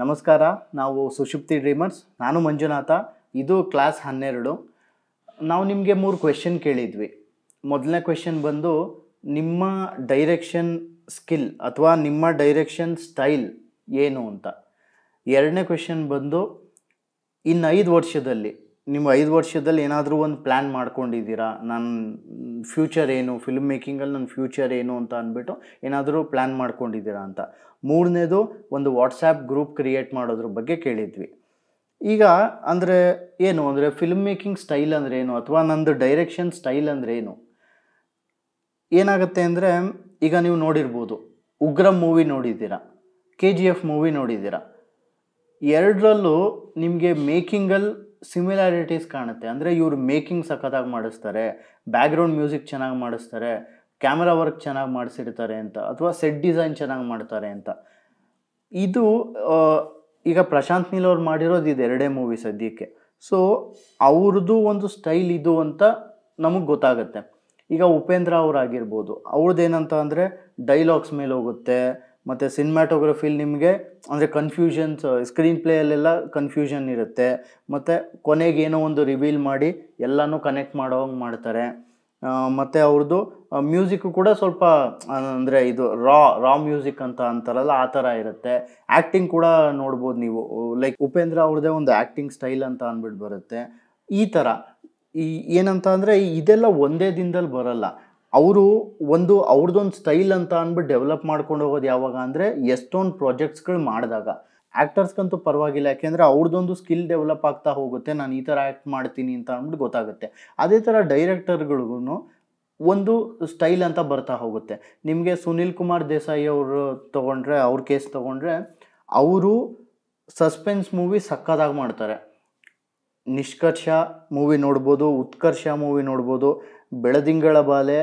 ನಮಸ್ಕಾರ ನಾವು ಸುಷುಪ್ತಿ ಡ್ರೀಮರ್ಸ್ ನಾನು ಮಂಜುನಾಥ ಇದು ಕ್ಲಾಸ್ ಹನ್ನೆರಡು ನಾವು ನಿಮಗೆ ಮೂರು ಕ್ವೆಶನ್ ಕೇಳಿದ್ವಿ ಮೊದಲನೇ ಕ್ವೆಶನ್ ಬಂದು ನಿಮ್ಮ ಡೈರೆಕ್ಷನ್ ಸ್ಕಿಲ್ ಅಥವಾ ನಿಮ್ಮ ಡೈರೆಕ್ಷನ್ ಸ್ಟೈಲ್ ಏನು ಅಂತ ಎರಡನೇ ಕ್ವೆಶನ್ ಬಂದು ಇನ್ನು ಐದು ವರ್ಷದಲ್ಲಿ ನೀವು ಐದು ವರ್ಷದಲ್ಲಿ ಏನಾದರೂ ಒಂದು ಪ್ಲ್ಯಾನ್ ಮಾಡ್ಕೊಂಡಿದ್ದೀರಾ ನನ್ನ ಫ್ಯೂಚರ್ ಏನು ಫಿಲ್ಮ್ ಮೇಕಿಂಗಲ್ಲಿ ನನ್ನ ಫ್ಯೂಚರ್ ಏನು ಅಂತ ಅಂದ್ಬಿಟ್ಟು ಏನಾದರೂ ಪ್ಲ್ಯಾನ್ ಮಾಡ್ಕೊಂಡಿದ್ದೀರಾ ಅಂತ ಮೂರನೇದು ಒಂದು ವಾಟ್ಸ್ಯಾಪ್ ಗ್ರೂಪ್ ಕ್ರಿಯೇಟ್ ಮಾಡೋದ್ರ ಬಗ್ಗೆ ಕೇಳಿದ್ವಿ ಈಗ ಅಂದರೆ ಏನು ಅಂದರೆ ಫಿಲ್ಮ್ ಮೇಕಿಂಗ್ ಸ್ಟೈಲ್ ಅಂದರೆ ಏನು ಅಥವಾ ನಂದು ಡೈರೆಕ್ಷನ್ ಸ್ಟೈಲ್ ಅಂದರೆ ಏನು ಏನಾಗುತ್ತೆ ಅಂದರೆ ಈಗ ನೀವು ನೋಡಿರ್ಬೋದು ಉಗ್ರ ಮೂವಿ ನೋಡಿದ್ದೀರಾ ಕೆ ಜಿ ಎಫ್ ಮೂವಿ ನೋಡಿದ್ದೀರಾ ಎರಡರಲ್ಲೂ ನಿಮಗೆ ಮೇಕಿಂಗಲ್ಲಿ ಸಿಮಿಲಾರಿಟೀಸ್ ಕಾಣುತ್ತೆ ಅಂದರೆ ಇವ್ರು ಮೇಕಿಂಗ್ ಸಖತ್ತಾಗಿ ಮಾಡಿಸ್ತಾರೆ ಬ್ಯಾಕ್ಗ್ರೌಂಡ್ ಮ್ಯೂಸಿಕ್ ಚೆನ್ನಾಗಿ ಮಾಡಿಸ್ತಾರೆ ಕ್ಯಾಮ್ರಾ ವರ್ಕ್ ಚೆನ್ನಾಗಿ ಮಾಡಿಸಿರ್ತಾರೆ ಅಂತ ಅಥವಾ ಸೆಟ್ ಡಿಸೈನ್ ಚೆನ್ನಾಗಿ ಮಾಡ್ತಾರೆ ಅಂತ ಇದು ಈಗ ಪ್ರಶಾಂತ್ ನೀಲ್ ಅವ್ರು ಮಾಡಿರೋದು ಇದು ಎರಡೇ ಮೂವಿ ಸದ್ಯಕ್ಕೆ ಸೊ ಅವ್ರದ್ದು ಒಂದು ಸ್ಟೈಲ್ ಇದು ಅಂತ ನಮಗೆ ಗೊತ್ತಾಗುತ್ತೆ ಈಗ ಉಪೇಂದ್ರ ಅವ್ರು ಅವ್ರದ್ದು ಏನಂತ ಅಂದರೆ ಡೈಲಾಗ್ಸ್ ಮೇಲೆ ಹೋಗುತ್ತೆ ಮತ್ತು ಸಿನಿಮ್ಯಾಟೋಗ್ರಫಿಲಿ ನಿಮಗೆ ಅಂದರೆ ಕನ್ಫ್ಯೂಷನ್ಸ್ ಸ್ಕ್ರೀನ್ ಪ್ಲೇಯಲ್ಲೆಲ್ಲ ಕನ್ಫ್ಯೂಷನ್ ಇರುತ್ತೆ ಮತ್ತು ಕೊನೆಗೆ ಏನೋ ಒಂದು ರಿವೀಲ್ ಮಾಡಿ ಎಲ್ಲನೂ ಕನೆಕ್ಟ್ ಮಾಡೋವಂಗೆ ಮಾಡ್ತಾರೆ ಮತ್ತು ಅವ್ರದ್ದು ಮ್ಯೂಸಿಕ್ ಕೂಡ ಸ್ವಲ್ಪ ಅಂದರೆ ಇದು ರಾ ರಾ ಮ್ಯೂಸಿಕ್ ಅಂತ ಅಂತಾರಲ್ಲ ಆ ಥರ ಇರುತ್ತೆ ಆ್ಯಕ್ಟಿಂಗ್ ಕೂಡ ನೋಡ್ಬೋದು ನೀವು ಲೈಕ್ ಉಪೇಂದ್ರ ಅವ್ರದ್ದೇ ಒಂದು ಆ್ಯಕ್ಟಿಂಗ್ ಸ್ಟೈಲ್ ಅಂತ ಅಂದ್ಬಿಟ್ಟು ಬರುತ್ತೆ ಈ ಥರ ಈ ಏನಂತ ಅಂದರೆ ಇದೆಲ್ಲ ಒಂದೇ ದಿನದಲ್ಲಿ ಬರಲ್ಲ ಅವರು ಒಂದು ಅವ್ರದ್ದೊಂದು ಸ್ಟೈಲ್ ಅಂತ ಅಂದ್ಬಿಟ್ಟು ಡೆವಲಪ್ ಮಾಡ್ಕೊಂಡು ಹೋಗೋದು ಯಾವಾಗ ಅಂದರೆ ಎಷ್ಟೊಂದು ಪ್ರಾಜೆಕ್ಟ್ಸ್ಗಳು ಮಾಡಿದಾಗ ಆ್ಯಕ್ಟರ್ಸ್ಗಂತೂ ಪರವಾಗಿಲ್ಲ ಯಾಕೆಂದರೆ ಅವ್ರದ್ದೊಂದು ಸ್ಕಿಲ್ ಡೆವಲಪ್ ಆಗ್ತಾ ಹೋಗುತ್ತೆ ನಾನು ಈ ಥರ ಆ್ಯಕ್ಟ್ ಮಾಡ್ತೀನಿ ಅಂತ ಅಂದ್ಬಿಟ್ಟು ಗೊತ್ತಾಗುತ್ತೆ ಅದೇ ಥರ ಡೈರೆಕ್ಟರ್ಗಳಿಗೂ ಒಂದು ಸ್ಟೈಲ್ ಅಂತ ಬರ್ತಾ ಹೋಗುತ್ತೆ ನಿಮಗೆ ಸುನಿಲ್ ಕುಮಾರ್ ದೇಸಾಯಿ ಅವರು ತೊಗೊಂಡ್ರೆ ಅವ್ರ ಕೇಸ್ ತೊಗೊಂಡ್ರೆ ಅವರು ಸಸ್ಪೆನ್ಸ್ ಮೂವಿ ಸಕ್ಕದಾಗಿ ಮಾಡ್ತಾರೆ ನಿಷ್ಕರ್ಷ ಮೂವಿ ನೋಡ್ಬೋದು ಉತ್ಕರ್ಷ ಮೂವಿ ನೋಡ್ಬೋದು ಬೆಳದಿಂಗಳ ಬಾಲೆ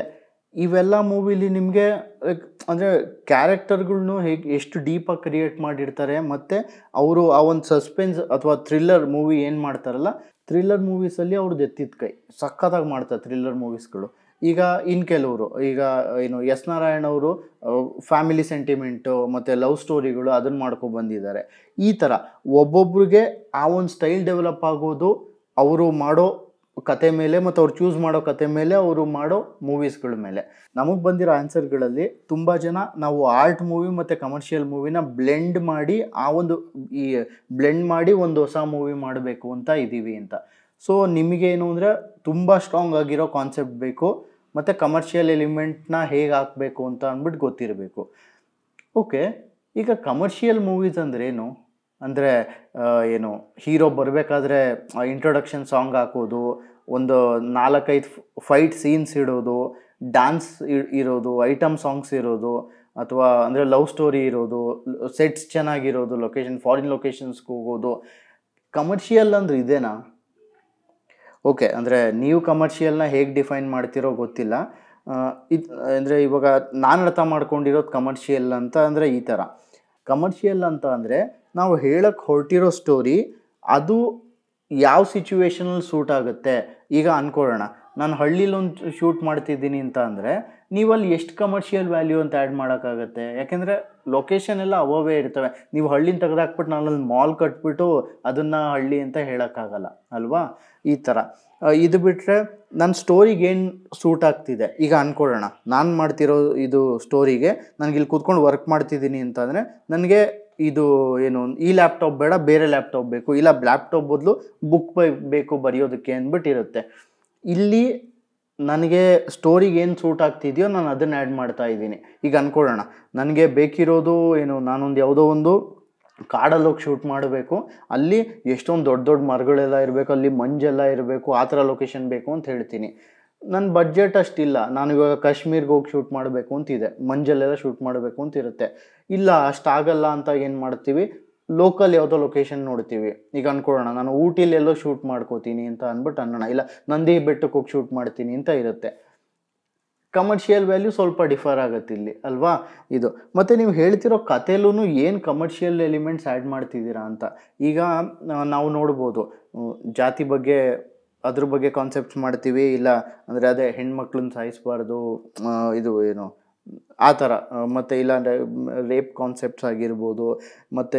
ಇವೆಲ್ಲ ಮೂವಿಲಿ ನಿಮಗೆ ಲೈಕ್ ಅಂದರೆ ಕ್ಯಾರೆಕ್ಟರ್ಗಳ್ನು ಹೇಗೆ ಎಷ್ಟು ಡೀಪಾಗಿ ಕ್ರಿಯೇಟ್ ಮಾಡಿರ್ತಾರೆ ಮತ್ತು ಅವರು ಆ ಒಂದು ಸಸ್ಪೆನ್ಸ್ ಅಥವಾ ಥ್ರಿಲ್ಲರ್ ಮೂವಿ ಏನು ಮಾಡ್ತಾರಲ್ಲ ಥ್ರಿಲ್ಲರ್ ಮೂವೀಸಲ್ಲಿ ಅವ್ರದ್ದು ಎತ್ತಿದ ಕೈ ಸಖತ್ತಾಗಿ ಮಾಡ್ತಾರೆ ಥ್ರಿಲ್ಲರ್ ಮೂವೀಸ್ಗಳು ಈಗ ಇನ್ನು ಕೆಲವರು ಈಗ ಏನು ಎಸ್ ನಾರಾಯಣ್ ಅವರು ಫ್ಯಾಮಿಲಿ ಸೆಂಟಿಮೆಂಟು ಮತ್ತು ಲವ್ ಸ್ಟೋರಿಗಳು ಅದನ್ನು ಮಾಡ್ಕೊಂಡು ಬಂದಿದ್ದಾರೆ ಈ ಥರ ಒಬ್ಬೊಬ್ರಿಗೆ ಆ ಒಂದು ಸ್ಟೈಲ್ ಡೆವಲಪ್ ಆಗೋದು ಅವರು ಮಾಡೋ ಕತೆ ಮೇಲೆ ಮತ್ತು ಅವ್ರು ಚೂಸ್ ಮಾಡೋ ಕತೆ ಮೇಲೆ ಅವರು ಮಾಡೋ ಮೂವೀಸ್ಗಳ ಮೇಲೆ ನಮಗೆ ಬಂದಿರೋ ಆನ್ಸರ್ಗಳಲ್ಲಿ ತುಂಬ ಜನ ನಾವು ಆರ್ಟ್ ಮೂವಿ ಮತ್ತು ಕಮರ್ಷಿಯಲ್ ಮೂವಿನ ಬ್ಲೆಂಡ್ ಮಾಡಿ ಆ ಒಂದು ಈ ಬ್ಲೆಂಡ್ ಮಾಡಿ ಒಂದು ಹೊಸ ಮೂವಿ ಮಾಡಬೇಕು ಅಂತ ಇದ್ದೀವಿ ಅಂತ ಸೊ ನಿಮಗೇನು ಅಂದರೆ ತುಂಬ ಸ್ಟ್ರಾಂಗ್ ಆಗಿರೋ ಕಾನ್ಸೆಪ್ಟ್ ಬೇಕು ಮತ್ತು ಕಮರ್ಷಿಯಲ್ ಎಲಿಮೆಂಟ್ನ ಹೇಗೆ ಹಾಕಬೇಕು ಅಂತ ಅಂದ್ಬಿಟ್ಟು ಗೊತ್ತಿರಬೇಕು ಓಕೆ ಈಗ ಕಮರ್ಷಿಯಲ್ ಮೂವೀಸ್ ಅಂದ್ರೇನು ಅಂದರೆ ಏನು ಹೀರೋ ಬರಬೇಕಾದ್ರೆ ಇಂಟ್ರೊಡಕ್ಷನ್ ಸಾಂಗ್ ಹಾಕೋದು ಒಂದು ನಾಲ್ಕೈದು ಫೈಟ್ ಸೀನ್ಸ್ ಇಡೋದು ಡ್ಯಾನ್ಸ್ ಇರೋದು ಐಟಮ್ ಸಾಂಗ್ಸ್ ಇರೋದು ಅಥವಾ ಅಂದರೆ ಲವ್ ಸ್ಟೋರಿ ಇರೋದು ಸೆಟ್ಸ್ ಚೆನ್ನಾಗಿರೋದು ಲೊಕೇಶನ್ ಫಾರಿನ್ ಲೊಕೇಶನ್ಸ್ಗೆ ಹೋಗೋದು ಕಮರ್ಷಿಯಲ್ ಅಂದ್ರೆ ಇದೇನಾ ಓಕೆ ಅಂದರೆ ನೀವು ಕಮರ್ಷಿಯಲ್ನ ಹೇಗೆ ಡಿಫೈನ್ ಮಾಡ್ತಿರೋ ಗೊತ್ತಿಲ್ಲ ಇದು ಅಂದರೆ ಇವಾಗ ನಾನು ಅರ್ಥ ಮಾಡ್ಕೊಂಡಿರೋದು ಕಮರ್ಷಿಯಲ್ ಅಂತ ಅಂದರೆ ಈ ಥರ ಕಮರ್ಷಿಯಲ್ ಅಂತ ಅಂದರೆ ನಾವು ಹೇಳಕ್ಕೆ ಹೊರಟಿರೋ ಸ್ಟೋರಿ ಅದು ಯಾವ ಸಿಚುವೇಶನಲ್ಲಿ ಸೂಟ್ ಆಗುತ್ತೆ ಈಗ ಅಂದ್ಕೊಳ್ಳೋಣ ನಾನು ಹಳ್ಳಿಲೊಂದು ಶೂಟ್ ಮಾಡ್ತಿದ್ದೀನಿ ಅಂತ ಅಂದರೆ ನೀವಲ್ಲಿ ಎಷ್ಟು ಕಮರ್ಷಿಯಲ್ ವ್ಯಾಲ್ಯೂ ಅಂತ ಆ್ಯಡ್ ಮಾಡೋಕ್ಕಾಗತ್ತೆ ಯಾಕೆಂದರೆ ಲೊಕೇಶನ್ ಎಲ್ಲ ಅವೇ ಇರ್ತವೆ ನೀವು ಹಳ್ಳಿನ ತೆಗೆದಾಕ್ಬಿಟ್ಟು ನಾನು ಅಲ್ಲಿ ಮಾಲ್ ಕಟ್ಬಿಟ್ಟು ಅದನ್ನು ಹಳ್ಳಿ ಅಂತ ಹೇಳೋಕ್ಕಾಗಲ್ಲ ಅಲ್ವಾ ಈ ಥರ ಇದು ಬಿಟ್ಟರೆ ನನ್ನ ಸ್ಟೋರಿಗೆ ಏನು ಸೂಟ್ ಆಗ್ತಿದೆ ಈಗ ಅಂದ್ಕೊಳ್ಳೋಣ ನಾನು ಮಾಡ್ತಿರೋ ಇದು ಸ್ಟೋರಿಗೆ ನನಗೆ ಇಲ್ಲಿ ಕೂತ್ಕೊಂಡು ವರ್ಕ್ ಮಾಡ್ತಿದ್ದೀನಿ ಅಂತಂದರೆ ನನಗೆ ಇದು ಏನು ಈ ಲ್ಯಾಪ್ಟಾಪ್ ಬೇಡ ಬೇರೆ ಲ್ಯಾಪ್ಟಾಪ್ ಬೇಕು ಇಲ್ಲ ಲ್ಯಾಪ್ಟಾಪ್ ಬದಲು ಬುಕ್ ಬೇಕು ಬರೆಯೋದಕ್ಕೆ ಅಂದ್ಬಿಟ್ಟಿರುತ್ತೆ ಇಲ್ಲಿ ನನಗೆ ಸ್ಟೋರಿಗೆ ಏನು ಸೂಟ್ ಆಗ್ತಿದೆಯೋ ನಾನು ಅದನ್ನು ಆ್ಯಡ್ ಮಾಡ್ತಾ ಇದ್ದೀನಿ ಈಗ ಅಂದ್ಕೊಳ್ಳೋಣ ನನಗೆ ಬೇಕಿರೋದು ಏನು ನಾನೊಂದು ಯಾವುದೋ ಒಂದು ಕಾಡಲ್ಲಿ ಹೋಗಿ ಶೂಟ್ ಮಾಡಬೇಕು ಅಲ್ಲಿ ಎಷ್ಟೊಂದು ದೊಡ್ಡ ದೊಡ್ಡ ಮರಗಳೆಲ್ಲ ಇರಬೇಕು ಅಲ್ಲಿ ಮಂಜೆಲ್ಲ ಇರಬೇಕು ಆ ಥರ ಲೊಕೇಶನ್ ಬೇಕು ಅಂತ ಹೇಳ್ತೀನಿ ನನ್ನ ಬಡ್ಜೆಟ್ ಅಷ್ಟಿಲ್ಲ ನಾನು ಇವಾಗ ಕಾಶ್ಮೀರ್ಗೆ ಹೋಗಿ ಶೂಟ್ ಮಾಡಬೇಕು ಅಂತಿದೆ ಮಂಜಲ್ಲೆಲ್ಲ ಶೂಟ್ ಮಾಡಬೇಕು ಅಂತ ಇರುತ್ತೆ ಇಲ್ಲ ಅಷ್ಟಾಗಲ್ಲ ಅಂತ ಏನು ಮಾಡ್ತೀವಿ ಲೋಕಲ್ ಯಾವುದೋ ಲೊಕೇಶನ್ ನೋಡ್ತೀವಿ ಈಗ ಅನ್ಕೊಳ್ಳೋಣ ನಾನು ಊಟಿಲಿ ಎಲ್ಲೋ ಶೂಟ್ ಮಾಡ್ಕೋತೀನಿ ಅಂತ ಅಂದ್ಬಿಟ್ಟು ಅನ್ನೋಣ ಇಲ್ಲ ನಂದಿ ಬೆಟ್ಟಕ್ಕೆ ಹೋಗಿ ಶೂಟ್ ಮಾಡ್ತೀನಿ ಅಂತ ಇರುತ್ತೆ ಕಮರ್ಷಿಯಲ್ ವ್ಯಾಲ್ಯೂ ಸ್ವಲ್ಪ ಡಿಫರ್ ಆಗುತ್ತೆ ಇಲ್ಲಿ ಅಲ್ವಾ ಇದು ಮತ್ತು ನೀವು ಹೇಳ್ತಿರೋ ಕಥೆಲೂ ಏನು ಕಮರ್ಷಿಯಲ್ ಎಲಿಮೆಂಟ್ಸ್ ಆ್ಯಡ್ ಮಾಡ್ತಿದ್ದೀರಾ ಅಂತ ಈಗ ನಾವು ನೋಡ್ಬೋದು ಜಾತಿ ಬಗ್ಗೆ ಅದ್ರ ಬಗ್ಗೆ ಕಾನ್ಸೆಪ್ಟ್ಸ್ ಮಾಡ್ತೀವಿ ಇಲ್ಲ ಅಂದರೆ ಅದೇ ಹೆಣ್ಮಕ್ಳನ್ನ ಸಾಯಿಸ್ಬಾರ್ದು ಇದು ಏನು ಆ ಥರ ಮತ್ತು ಇಲ್ಲಾಂದರೆ ರೇಪ್ ಕಾನ್ಸೆಪ್ಟ್ಸ್ ಆಗಿರ್ಬೋದು ಮತ್ತು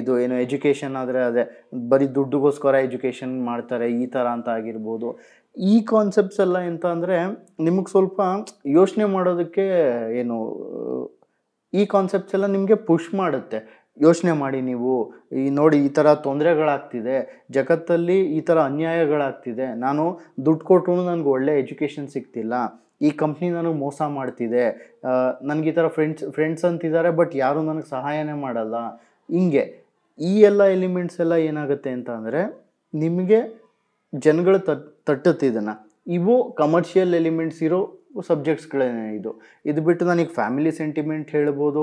ಇದು ಏನು ಎಜುಕೇಷನ್ ಆದರೆ ಅದೇ ಬರೀ ದುಡ್ಡುಗೋಸ್ಕರ ಎಜುಕೇಷನ್ ಮಾಡ್ತಾರೆ ಈ ಥರ ಅಂತ ಆಗಿರ್ಬೋದು ಈ ಕಾನ್ಸೆಪ್ಟ್ಸ್ ಎಲ್ಲ ಎಂತ ಅಂದರೆ ನಿಮಗೆ ಸ್ವಲ್ಪ ಯೋಚನೆ ಮಾಡೋದಕ್ಕೆ ಏನು ಈ ಕಾನ್ಸೆಪ್ಟ್ಸ್ ಎಲ್ಲ ನಿಮಗೆ ಪುಷ್ ಮಾಡುತ್ತೆ ಯೋಚನೆ ಮಾಡಿ ನೀವು ಈ ನೋಡಿ ಈ ಥರ ತೊಂದರೆಗಳಾಗ್ತಿದೆ ಜಗತ್ತಲ್ಲಿ ಈ ಥರ ಅನ್ಯಾಯಗಳಾಗ್ತಿದೆ ನಾನು ದುಡ್ಡು ಕೊಟ್ಟರು ನನಗೆ ಒಳ್ಳೆ ಎಜುಕೇಷನ್ ಸಿಗ್ತಿಲ್ಲ ಈ ಕಂಪ್ನಿ ನನಗೆ ಮೋಸ ಮಾಡ್ತಿದೆ ನನಗೆ ಈ ಥರ ಫ್ರೆಂಡ್ಸ್ ಫ್ರೆಂಡ್ಸ್ ಅಂತಿದ್ದಾರೆ ಬಟ್ ಯಾರೂ ನನಗೆ ಸಹಾಯನೇ ಮಾಡಲ್ಲ ಹಿಂಗೆ ಈ ಎಲ್ಲ ಎಲಿಮೆಂಟ್ಸ್ ಎಲ್ಲ ಏನಾಗುತ್ತೆ ಅಂತ ಅಂದರೆ ನಿಮಗೆ ಜನಗಳು ತಟ್ ಇವು ಕಮರ್ಷಿಯಲ್ ಎಲಿಮೆಂಟ್ಸ್ ಇರೋ ಸಬ್ಜೆಕ್ಟ್ಸ್ಗಳೇ ಇದು ಇದು ಬಿಟ್ಟು ನನಗೆ ಫ್ಯಾಮಿಲಿ ಸೆಂಟಿಮೆಂಟ್ ಹೇಳ್ಬೋದು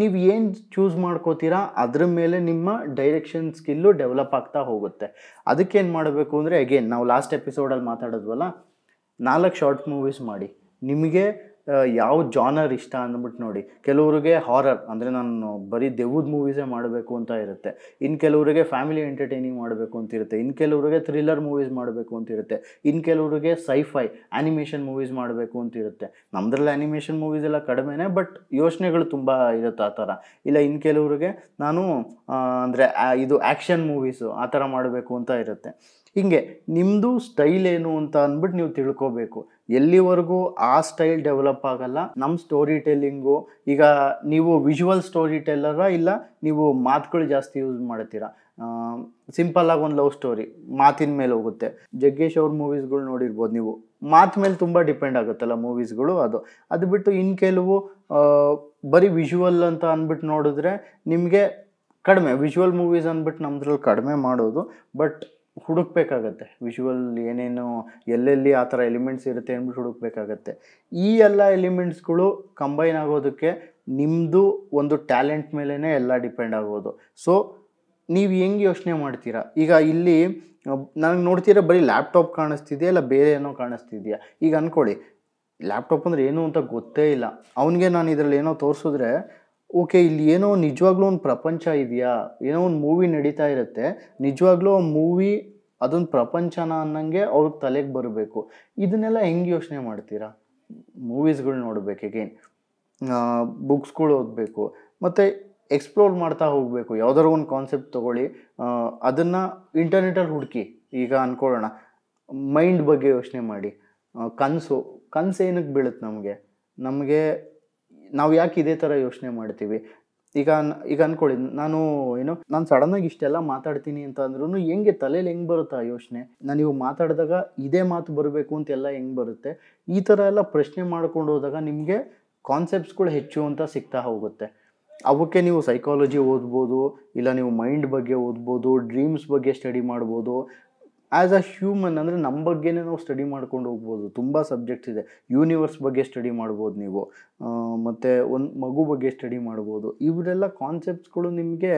ನೀವು ಏನು ಚೂಸ್ ಮಾಡ್ಕೋತೀರಾ ಅದ್ರ ಮೇಲೆ ನಿಮ್ಮ ಡೈರೆಕ್ಷನ್ ಸ್ಕಿಲ್ಲು ಡೆವಲಪ್ ಆಗ್ತಾ ಹೋಗುತ್ತೆ ಅದಕ್ಕೇನು ಮಾಡಬೇಕು ಅಂದರೆ ಅಗೇನ್ ನಾವು ಲಾಸ್ಟ್ ಎಪಿಸೋಡಲ್ಲಿ ಮಾತಾಡಿದ್ವಲ್ಲ ನಾಲ್ಕು ಶಾರ್ಟ್ ಮೂವೀಸ್ ಮಾಡಿ ನಿಮಗೆ ಯಾವ ಜಾನರ್ ಇಷ್ಟ ಅಂದ್ಬಿಟ್ಟು ನೋಡಿ ಕೆಲವರಿಗೆ ಹಾರರ್ ಅಂದರೆ ನಾನು ಬರೀ ದೆವ್ವದ ಮೂವೀಸೇ ಮಾಡಬೇಕು ಅಂತ ಇರುತ್ತೆ ಇನ್ನು ಕೆಲವರಿಗೆ ಫ್ಯಾಮಿಲಿ ಎಂಟರ್ಟೈನಿಂಗ್ ಮಾಡಬೇಕು ಅಂತ ಇರುತ್ತೆ ಇನ್ನು ಕೆಲವರಿಗೆ ಥ್ರಿಲ್ಲರ್ ಮೂವೀಸ್ ಮಾಡಬೇಕು ಅಂತ ಇರುತ್ತೆ ಇನ್ನು ಕೆಲವರಿಗೆ ಸೈಫೈ ಆ್ಯನಿಮೇಷನ್ ಮೂವೀಸ್ ಮಾಡಬೇಕು ಇರುತ್ತೆ ನಮ್ಮದ್ರಲ್ಲಿ ಆ್ಯನಿಮೇಷನ್ ಮೂವೀಸ್ ಎಲ್ಲ ಕಡಿಮೆನೇ ಬಟ್ ಯೋಚನೆಗಳು ತುಂಬ ಇರುತ್ತೆ ಆ ಥರ ಇಲ್ಲ ಇನ್ನು ಕೆಲವರಿಗೆ ನಾನು ಅಂದರೆ ಇದು ಆ್ಯಕ್ಷನ್ ಮೂವೀಸು ಆ ಥರ ಮಾಡಬೇಕು ಅಂತ ಇರುತ್ತೆ ಹೀಗೆ ನಿಮ್ಮದು ಸ್ಟೈಲ್ ಏನು ಅಂತ ಅಂದ್ಬಿಟ್ಟು ನೀವು ತಿಳ್ಕೊಬೇಕು ಎಲ್ಲಿವರೆಗೂ ಆ ಸ್ಟೈಲ್ ಡೆವಲಪ್ ಆಗಲ್ಲ ನಮ್ಮ ಸ್ಟೋರಿ ಟೆಲ್ಲಿಂಗು ಈಗ ನೀವು ವಿಜುವಲ್ ಸ್ಟೋರಿ ಟೆಲ್ಲರ ಇಲ್ಲ ನೀವು ಮಾತುಗಳು ಜಾಸ್ತಿ ಯೂಸ್ ಮಾಡ್ತೀರಾ ಸಿಂಪಲ್ಲಾಗಿ ಒಂದು ಲವ್ ಸ್ಟೋರಿ ಮಾತಿನ ಮೇಲೆ ಹೋಗುತ್ತೆ ಜಗ್ಗೇಶ್ ಅವ್ರ ಮೂವೀಸ್ಗಳು ನೋಡಿರ್ಬೋದು ನೀವು ಮಾತು ಮೇಲೆ ತುಂಬ ಡಿಪೆಂಡ್ ಆಗುತ್ತಲ್ಲ ಮೂವೀಸ್ಗಳು ಅದು ಅದು ಬಿಟ್ಟು ಇನ್ನು ಕೆಲವು ಬರೀ ವಿಜುವಲ್ ಅಂತ ಅಂದ್ಬಿಟ್ಟು ನೋಡಿದ್ರೆ ನಿಮಗೆ ಕಡಿಮೆ ವಿಜುವಲ್ ಮೂವೀಸ್ ಅಂದ್ಬಿಟ್ಟು ನಮ್ಮದ್ರಲ್ಲಿ ಕಡಿಮೆ ಮಾಡೋದು ಬಟ್ ಹುಡುಕ್ಬೇಕಾಗತ್ತೆ ವಿಷುವಲ್ ಏನೇನು ಎಲ್ಲೆಲ್ಲಿ ಆ ಥರ ಎಲಿಮೆಂಟ್ಸ್ ಇರುತ್ತೆ ಅಂದ್ಬಿಟ್ಟು ಹುಡುಕ್ಬೇಕಾಗತ್ತೆ ಈ ಎಲ್ಲ ಎಲಿಮೆಂಟ್ಸ್ಗಳು ಕಂಬೈನ್ ಆಗೋದಕ್ಕೆ ನಿಮ್ಮದು ಒಂದು ಟ್ಯಾಲೆಂಟ್ ಮೇಲೇ ಎಲ್ಲ ಡಿಪೆಂಡ್ ಆಗೋದು ಸೊ ನೀವು ಹೆಂಗೆ ಯೋಚನೆ ಮಾಡ್ತೀರಾ ಈಗ ಇಲ್ಲಿ ನನಗೆ ನೋಡ್ತೀರ ಬರೀ ಲ್ಯಾಪ್ಟಾಪ್ ಕಾಣಿಸ್ತಿದೆಯಾ ಇಲ್ಲ ಬೇರೆ ಏನೋ ಕಾಣಿಸ್ತಿದೆಯಾ ಈಗ ಅಂದ್ಕೊಳ್ಳಿ ಲ್ಯಾಪ್ಟಾಪ್ ಅಂದರೆ ಏನು ಅಂತ ಗೊತ್ತೇ ಇಲ್ಲ ಅವನಿಗೆ ನಾನು ಇದರಲ್ಲಿ ಏನೋ ತೋರಿಸಿದ್ರೆ ಓಕೆ ಇಲ್ಲಿ ಏನೋ ನಿಜವಾಗ್ಲೂ ಒಂದು ಪ್ರಪಂಚ ಇದೆಯಾ ಏನೋ ಒಂದು ಮೂವಿ ನಡೀತಾ ಇರುತ್ತೆ ನಿಜವಾಗ್ಲೂ ಆ ಮೂವಿ ಅದೊಂದು ಪ್ರಪಂಚನ ಅನ್ನಂಗೆ ಅವ್ರಿಗೆ ತಲೆಗೆ ಬರಬೇಕು ಇದನ್ನೆಲ್ಲ ಹೆಂಗೆ ಯೋಚನೆ ಮಾಡ್ತೀರಾ ಮೂವೀಸ್ಗಳು ನೋಡಬೇಕು ಎಗೇನ್ ಬುಕ್ಸ್ಗಳು ಓದಬೇಕು ಮತ್ತು ಎಕ್ಸ್ಪ್ಲೋರ್ ಮಾಡ್ತಾ ಹೋಗಬೇಕು ಯಾವ್ದಾದ್ರು ಒಂದು ಕಾನ್ಸೆಪ್ಟ್ ತೊಗೊಳ್ಳಿ ಅದನ್ನು ಇಂಟರ್ನೆಟಲ್ಲಿ ಹುಡುಕಿ ಈಗ ಅಂದ್ಕೊಳ್ಳೋಣ ಮೈಂಡ್ ಬಗ್ಗೆ ಯೋಚನೆ ಮಾಡಿ ಕನಸು ಕನಸು ಏನಕ್ಕೆ ಬೀಳುತ್ತೆ ನಮಗೆ ನಮಗೆ ನಾವು ಯಾಕೆ ಇದೇ ಥರ ಯೋಚನೆ ಮಾಡ್ತೀವಿ ಈಗ ಈಗ ಅಂದ್ಕೊಳ್ಳಿ ನಾನು ಏನು ನಾನು ಸಡನ್ನಾಗಿ ಇಷ್ಟೆಲ್ಲ ಮಾತಾಡ್ತೀನಿ ಅಂತ ಅಂದ್ರೂ ಹೆಂಗೆ ತಲೆಯಲ್ಲಿ ಹೆಂಗೆ ಬರುತ್ತೆ ಆ ಯೋಚನೆ ನಾನು ಇವಾಗ ಮಾತಾಡಿದಾಗ ಇದೇ ಮಾತು ಬರಬೇಕು ಅಂತೆಲ್ಲ ಹೆಂಗೆ ಬರುತ್ತೆ ಈ ಥರ ಎಲ್ಲ ಪ್ರಶ್ನೆ ಮಾಡ್ಕೊಂಡು ಹೋದಾಗ ನಿಮಗೆ ಕಾನ್ಸೆಪ್ಟ್ಸ್ಗಳು ಹೆಚ್ಚು ಅಂತ ಸಿಗ್ತಾ ಹೋಗುತ್ತೆ ಅವಕ್ಕೆ ನೀವು ಸೈಕಾಲಜಿ ಓದ್ಬೋದು ಇಲ್ಲ ನೀವು ಮೈಂಡ್ ಬಗ್ಗೆ ಓದ್ಬೋದು ಡ್ರೀಮ್ಸ್ ಬಗ್ಗೆ ಸ್ಟಡಿ ಮಾಡ್ಬೋದು ಆ್ಯಸ್ ಅ ಹ್ಯೂಮನ್ ಅಂದರೆ ನಮ್ಮ ಬಗ್ಗೆನೇ ನಾವು ಸ್ಟಡಿ ಮಾಡ್ಕೊಂಡು ಹೋಗ್ಬೋದು ತುಂಬ ಸಬ್ಜೆಕ್ಟ್ಸ್ ಇದೆ ಯೂನಿವರ್ಸ್ ಬಗ್ಗೆ ಸ್ಟಡಿ ಮಾಡ್ಬೋದು ನೀವು ಮತ್ತು ಒಂದು ಮಗು ಬಗ್ಗೆ ಸ್ಟಡಿ ಮಾಡ್ಬೋದು ಇವರೆಲ್ಲ ಕಾನ್ಸೆಪ್ಟ್ಸ್ಗಳು ನಿಮಗೆ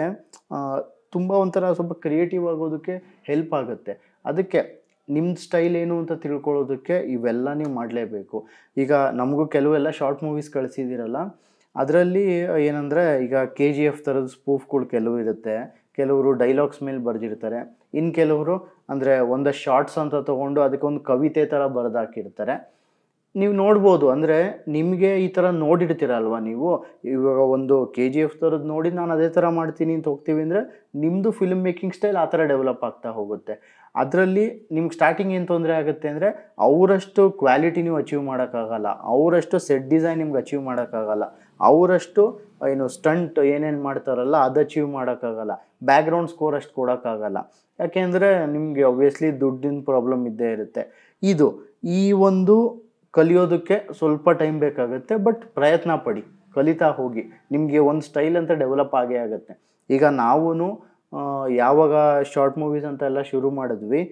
ತುಂಬ ಒಂಥರ ಸ್ವಲ್ಪ ಕ್ರಿಯೇಟಿವ್ ಆಗೋದಕ್ಕೆ ಹೆಲ್ಪ್ ಆಗುತ್ತೆ ಅದಕ್ಕೆ ನಿಮ್ಮ ಸ್ಟೈಲ್ ಏನು ಅಂತ ತಿಳ್ಕೊಳ್ಳೋದಕ್ಕೆ ಇವೆಲ್ಲ ನೀವು ಮಾಡಲೇಬೇಕು ಈಗ ನಮಗೂ ಕೆಲವೆಲ್ಲ ಶಾರ್ಟ್ ಮೂವೀಸ್ ಕಳಿಸಿದ್ದೀರಲ್ಲ ಅದರಲ್ಲಿ ಏನಂದರೆ ಈಗ ಕೆ ಜಿ ಎಫ್ ಥರದ ಸ್ಪೂಫ್ಗಳು ಕೆಲವು ಇರುತ್ತೆ ಕೆಲವರು ಡೈಲಾಗ್ಸ್ ಮೇಲೆ ಬರೆದಿರ್ತಾರೆ ಇನ್ನು ಕೆಲವರು ಅಂದರೆ ಒಂದು ಶಾರ್ಟ್ಸ್ ಅಂತ ತೊಗೊಂಡು ಅದಕ್ಕೊಂದು ಕವಿತೆ ಥರ ಬರೆದಾಕಿರ್ತಾರೆ ನೀವು ನೋಡ್ಬೋದು ಅಂದರೆ ನಿಮಗೆ ಈ ಥರ ನೋಡಿರ್ತೀರಲ್ವ ನೀವು ಇವಾಗ ಒಂದು ಕೆ ಜಿ ಎಫ್ ಥರದ್ದು ನೋಡಿ ನಾನು ಅದೇ ಥರ ಮಾಡ್ತೀನಿ ಅಂತ ಹೋಗ್ತೀವಿ ಅಂದರೆ ನಿಮ್ಮದು ಫಿಲ್ಮ್ ಮೇಕಿಂಗ್ ಸ್ಟೈಲ್ ಆ ಥರ ಡೆವಲಪ್ ಆಗ್ತಾ ಹೋಗುತ್ತೆ ಅದರಲ್ಲಿ ನಿಮ್ಗೆ ಸ್ಟಾರ್ಟಿಂಗ್ ಏನು ತೊಂದರೆ ಆಗುತ್ತೆ ಅಂದರೆ ಅವರಷ್ಟು ಕ್ವಾಲಿಟಿ ನೀವು ಅಚೀವ್ ಮಾಡೋಕ್ಕಾಗಲ್ಲ ಅವರಷ್ಟು ಸೆಟ್ ಡಿಸೈನ್ ನಿಮ್ಗೆ ಅಚೀವ್ ಮಾಡೋಕ್ಕಾಗಲ್ಲ ಅವರಷ್ಟು ಏನು ಸ್ಟಂಟ್ ಏನೇನು ಮಾಡ್ತಾರಲ್ಲ ಅದು ಅಚೀವ್ ಮಾಡೋಕ್ಕಾಗಲ್ಲ ಬ್ಯಾಕ್ ಸ್ಕೋರ್ ಅಷ್ಟು ಕೊಡೋಕ್ಕಾಗಲ್ಲ ಯಾಕೆಂದರೆ ನಿಮಗೆ ಒಬ್ವಿಯಸ್ಲಿ ದುಡ್ಡಿನ ಪ್ರಾಬ್ಲಮ್ ಇದ್ದೇ ಇರುತ್ತೆ ಇದು ಈ ಒಂದು ಕಲಿಯೋದಕ್ಕೆ ಸ್ವಲ್ಪ ಟೈಮ್ ಬೇಕಾಗುತ್ತೆ ಬಟ್ ಪ್ರಯತ್ನ ಪಡಿ ಕಲಿತಾ ಹೋಗಿ ನಿಮಗೆ ಒಂದು ಸ್ಟೈಲ್ ಅಂತ ಡೆವಲಪ್ ಆಗೇ ಆಗುತ್ತೆ ಈಗ ನಾವೂ ಯಾವಾಗ ಶಾರ್ಟ್ ಮೂವೀಸ್ ಅಂತ ಎಲ್ಲ ಶುರು ಮಾಡಿದ್ವಿ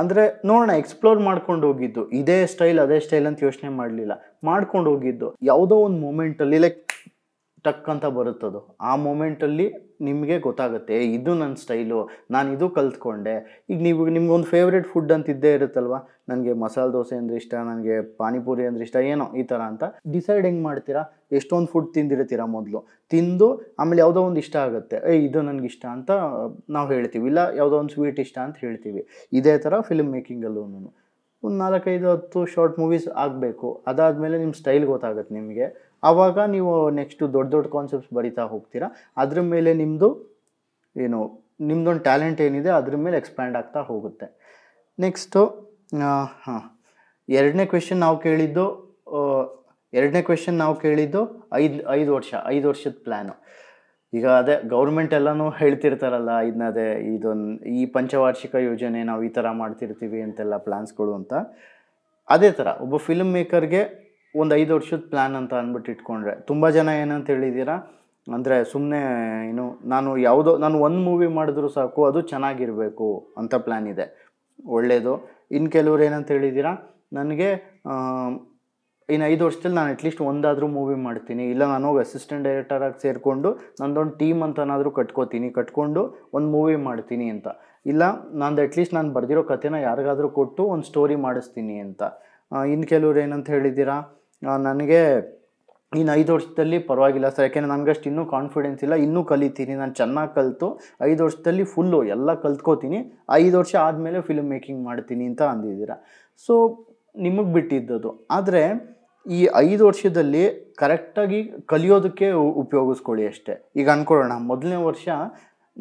ಅಂದರೆ ನೋಡೋಣ ಎಕ್ಸ್ಪ್ಲೋರ್ ಮಾಡ್ಕೊಂಡು ಹೋಗಿದ್ದು ಇದೇ ಸ್ಟೈಲ್ ಅದೇ ಸ್ಟೈಲ್ ಅಂತ ಯೋಚನೆ ಮಾಡಲಿಲ್ಲ ಮಾಡ್ಕೊಂಡು ಹೋಗಿದ್ದು ಯಾವುದೋ ಒಂದು ಮೂಮೆಂಟಲ್ಲಿ ಲೈಕ್ ಟಕ್ ಅಂತ ಬರುತ್ತದು ಆ ಮೂಮೆಂಟಲ್ಲಿ ನಿಮಗೆ ಗೊತ್ತಾಗುತ್ತೆ ಇದು ನನ್ನ ಸ್ಟೈಲು ನಾನು ಇದು ಕಲ್ತ್ಕೊಂಡೆ ಈಗ ನೀವು ನಿಮ್ಗೊಂದು ಫೇವ್ರೇಟ್ ಫುಡ್ ಅಂತ ಇದ್ದೇ ಇರುತ್ತಲ್ವ ನನಗೆ ಮಸಾಲೆ ದೋಸೆ ಅಂದರೆ ಇಷ್ಟ ನನಗೆ ಪಾನಿಪುರಿ ಅಂದರೆ ಇಷ್ಟ ಏನೋ ಈ ಥರ ಅಂತ ಡಿಸೈಡ್ ಹೆಂಗೆ ಮಾಡ್ತೀರಾ ಎಷ್ಟೊಂದು ಫುಡ್ ತಿಂದಿರ್ತೀರಾ ಮೊದಲು ತಿಂದು ಆಮೇಲೆ ಯಾವುದೋ ಒಂದು ಇಷ್ಟ ಆಗುತ್ತೆ ಏಯ್ ಇದು ನನಗೆ ಇಷ್ಟ ಅಂತ ನಾವು ಹೇಳ್ತೀವಿ ಇಲ್ಲ ಯಾವುದೋ ಒಂದು ಸ್ವೀಟ್ ಇಷ್ಟ ಅಂತ ಹೇಳ್ತೀವಿ ಇದೇ ಥರ ಫಿಲ್ಮ್ ಮೇಕಿಂಗಲ್ಲೂ ಒಂದು ನಾಲ್ಕೈದು ಹತ್ತು ಶಾರ್ಟ್ ಮೂವೀಸ್ ಆಗಬೇಕು ಅದಾದ ಮೇಲೆ ನಿಮ್ಮ ಸ್ಟೈಲ್ ಗೊತ್ತಾಗುತ್ತೆ ನಿಮಗೆ ಆವಾಗ ನೀವು ನೆಕ್ಸ್ಟು ದೊಡ್ಡ ದೊಡ್ಡ ಕಾನ್ಸೆಪ್ಟ್ಸ್ ಬರಿತಾ ಹೋಗ್ತೀರಾ ಅದ್ರ ಮೇಲೆ ನಿಮ್ಮದು ಏನು ನಿಮ್ಮದೊಂದು ಟ್ಯಾಲೆಂಟ್ ಏನಿದೆ ಅದ್ರ ಮೇಲೆ ಎಕ್ಸ್ಪ್ಯಾಂಡ್ ಆಗ್ತಾ ಹೋಗುತ್ತೆ ನೆಕ್ಸ್ಟು ಹಾಂ ಎರಡನೇ ಕ್ವೆಶನ್ ನಾವು ಕೇಳಿದ್ದು ಎರಡನೇ ಕ್ವೆಶನ್ ನಾವು ಕೇಳಿದ್ದು ಐದು ಐದು ವರ್ಷ ಐದು ವರ್ಷದ ಪ್ಲ್ಯಾನು ಈಗ ಅದೇ ಗೌರ್ಮೆಂಟ್ ಎಲ್ಲನೂ ಹೇಳ್ತಿರ್ತಾರಲ್ಲ ಇದನ್ನದೇ ಇದೊಂದು ಈ ಪಂಚವಾರ್ಷಿಕ ಯೋಜನೆ ನಾವು ಈ ಥರ ಮಾಡ್ತಿರ್ತೀವಿ ಅಂತೆಲ್ಲ ಪ್ಲ್ಯಾನ್ಸ್ಗಳು ಅಂತ ಅದೇ ಥರ ಒಬ್ಬ ಫಿಲ್ಮ್ ಮೇಕರ್ಗೆ ಒಂದು ಐದು ವರ್ಷದ ಪ್ಲ್ಯಾನ್ ಅಂತ ಅಂದ್ಬಿಟ್ಟು ಇಟ್ಕೊಂಡ್ರೆ ತುಂಬ ಜನ ಏನಂತ ಹೇಳಿದ್ದೀರಾ ಅಂದರೆ ಸುಮ್ಮನೆ ಏನು ನಾನು ಯಾವುದೋ ನಾನು ಒಂದು ಮೂವಿ ಮಾಡಿದ್ರು ಸಾಕು ಅದು ಚೆನ್ನಾಗಿರಬೇಕು ಅಂತ ಪ್ಲ್ಯಾನ್ ಇದೆ ಒಳ್ಳೆಯದು ಇನ್ನು ಕೆಲವ್ರು ಏನಂತ ಹೇಳಿದ್ದೀರಾ ನನಗೆ ಇನ್ನು ಐದು ವರ್ಷದಲ್ಲಿ ನಾನು ಅಟ್ಲೀಸ್ಟ್ ಒಂದಾದರೂ ಮೂವಿ ಮಾಡ್ತೀನಿ ಇಲ್ಲ ನಾನು ಹೋಗಿ ಅಸಿಸ್ಟೆಂಟ್ ಡೈರೆಕ್ಟರಾಗಿ ಸೇರಿಕೊಂಡು ನಂದೊಂದು ಟೀಮ್ ಅಂತನಾದರೂ ಕಟ್ಕೋತೀನಿ ಕಟ್ಕೊಂಡು ಒಂದು ಮೂವಿ ಮಾಡ್ತೀನಿ ಅಂತ ಇಲ್ಲ ನಂದು ಅಟ್ಲೀಸ್ಟ್ ನಾನು ಬರೆದಿರೋ ಕಥೆನ ಯಾರಿಗಾದರೂ ಕೊಟ್ಟು ಒಂದು ಸ್ಟೋರಿ ಮಾಡಿಸ್ತೀನಿ ಅಂತ ಇನ್ನು ಕೆಲವ್ರು ಏನಂತ ಹೇಳಿದ್ದೀರಾ ನನಗೆ ಇನ್ನು ಐದು ವರ್ಷದಲ್ಲಿ ಪರವಾಗಿಲ್ಲ ಸರ್ ಯಾಕೆಂದರೆ ನನಗಷ್ಟು ಇನ್ನೂ ಕಾನ್ಫಿಡೆನ್ಸ್ ಇಲ್ಲ ಇನ್ನೂ ಕಲಿತೀನಿ ನಾನು ಚೆನ್ನಾಗಿ ಕಲಿತು ಐದು ವರ್ಷದಲ್ಲಿ ಫುಲ್ಲು ಎಲ್ಲ ಕಲ್ತ್ಕೋತೀನಿ ಐದು ವರ್ಷ ಆದಮೇಲೆ ಫಿಲ್ಮ್ ಮೇಕಿಂಗ್ ಮಾಡ್ತೀನಿ ಅಂತ ಅಂದಿದ್ದೀರಾ ಸೊ ನಿಮಗೆ ಬಿಟ್ಟಿದ್ದದು ಆದರೆ ಈ ಐದು ವರ್ಷದಲ್ಲಿ ಕರೆಕ್ಟಾಗಿ ಕಲಿಯೋದಕ್ಕೆ ಉಪಯೋಗಿಸ್ಕೊಳ್ಳಿ ಅಷ್ಟೇ ಈಗ ಅಂದ್ಕೊಳ್ಳೋಣ ಮೊದಲನೇ ವರ್ಷ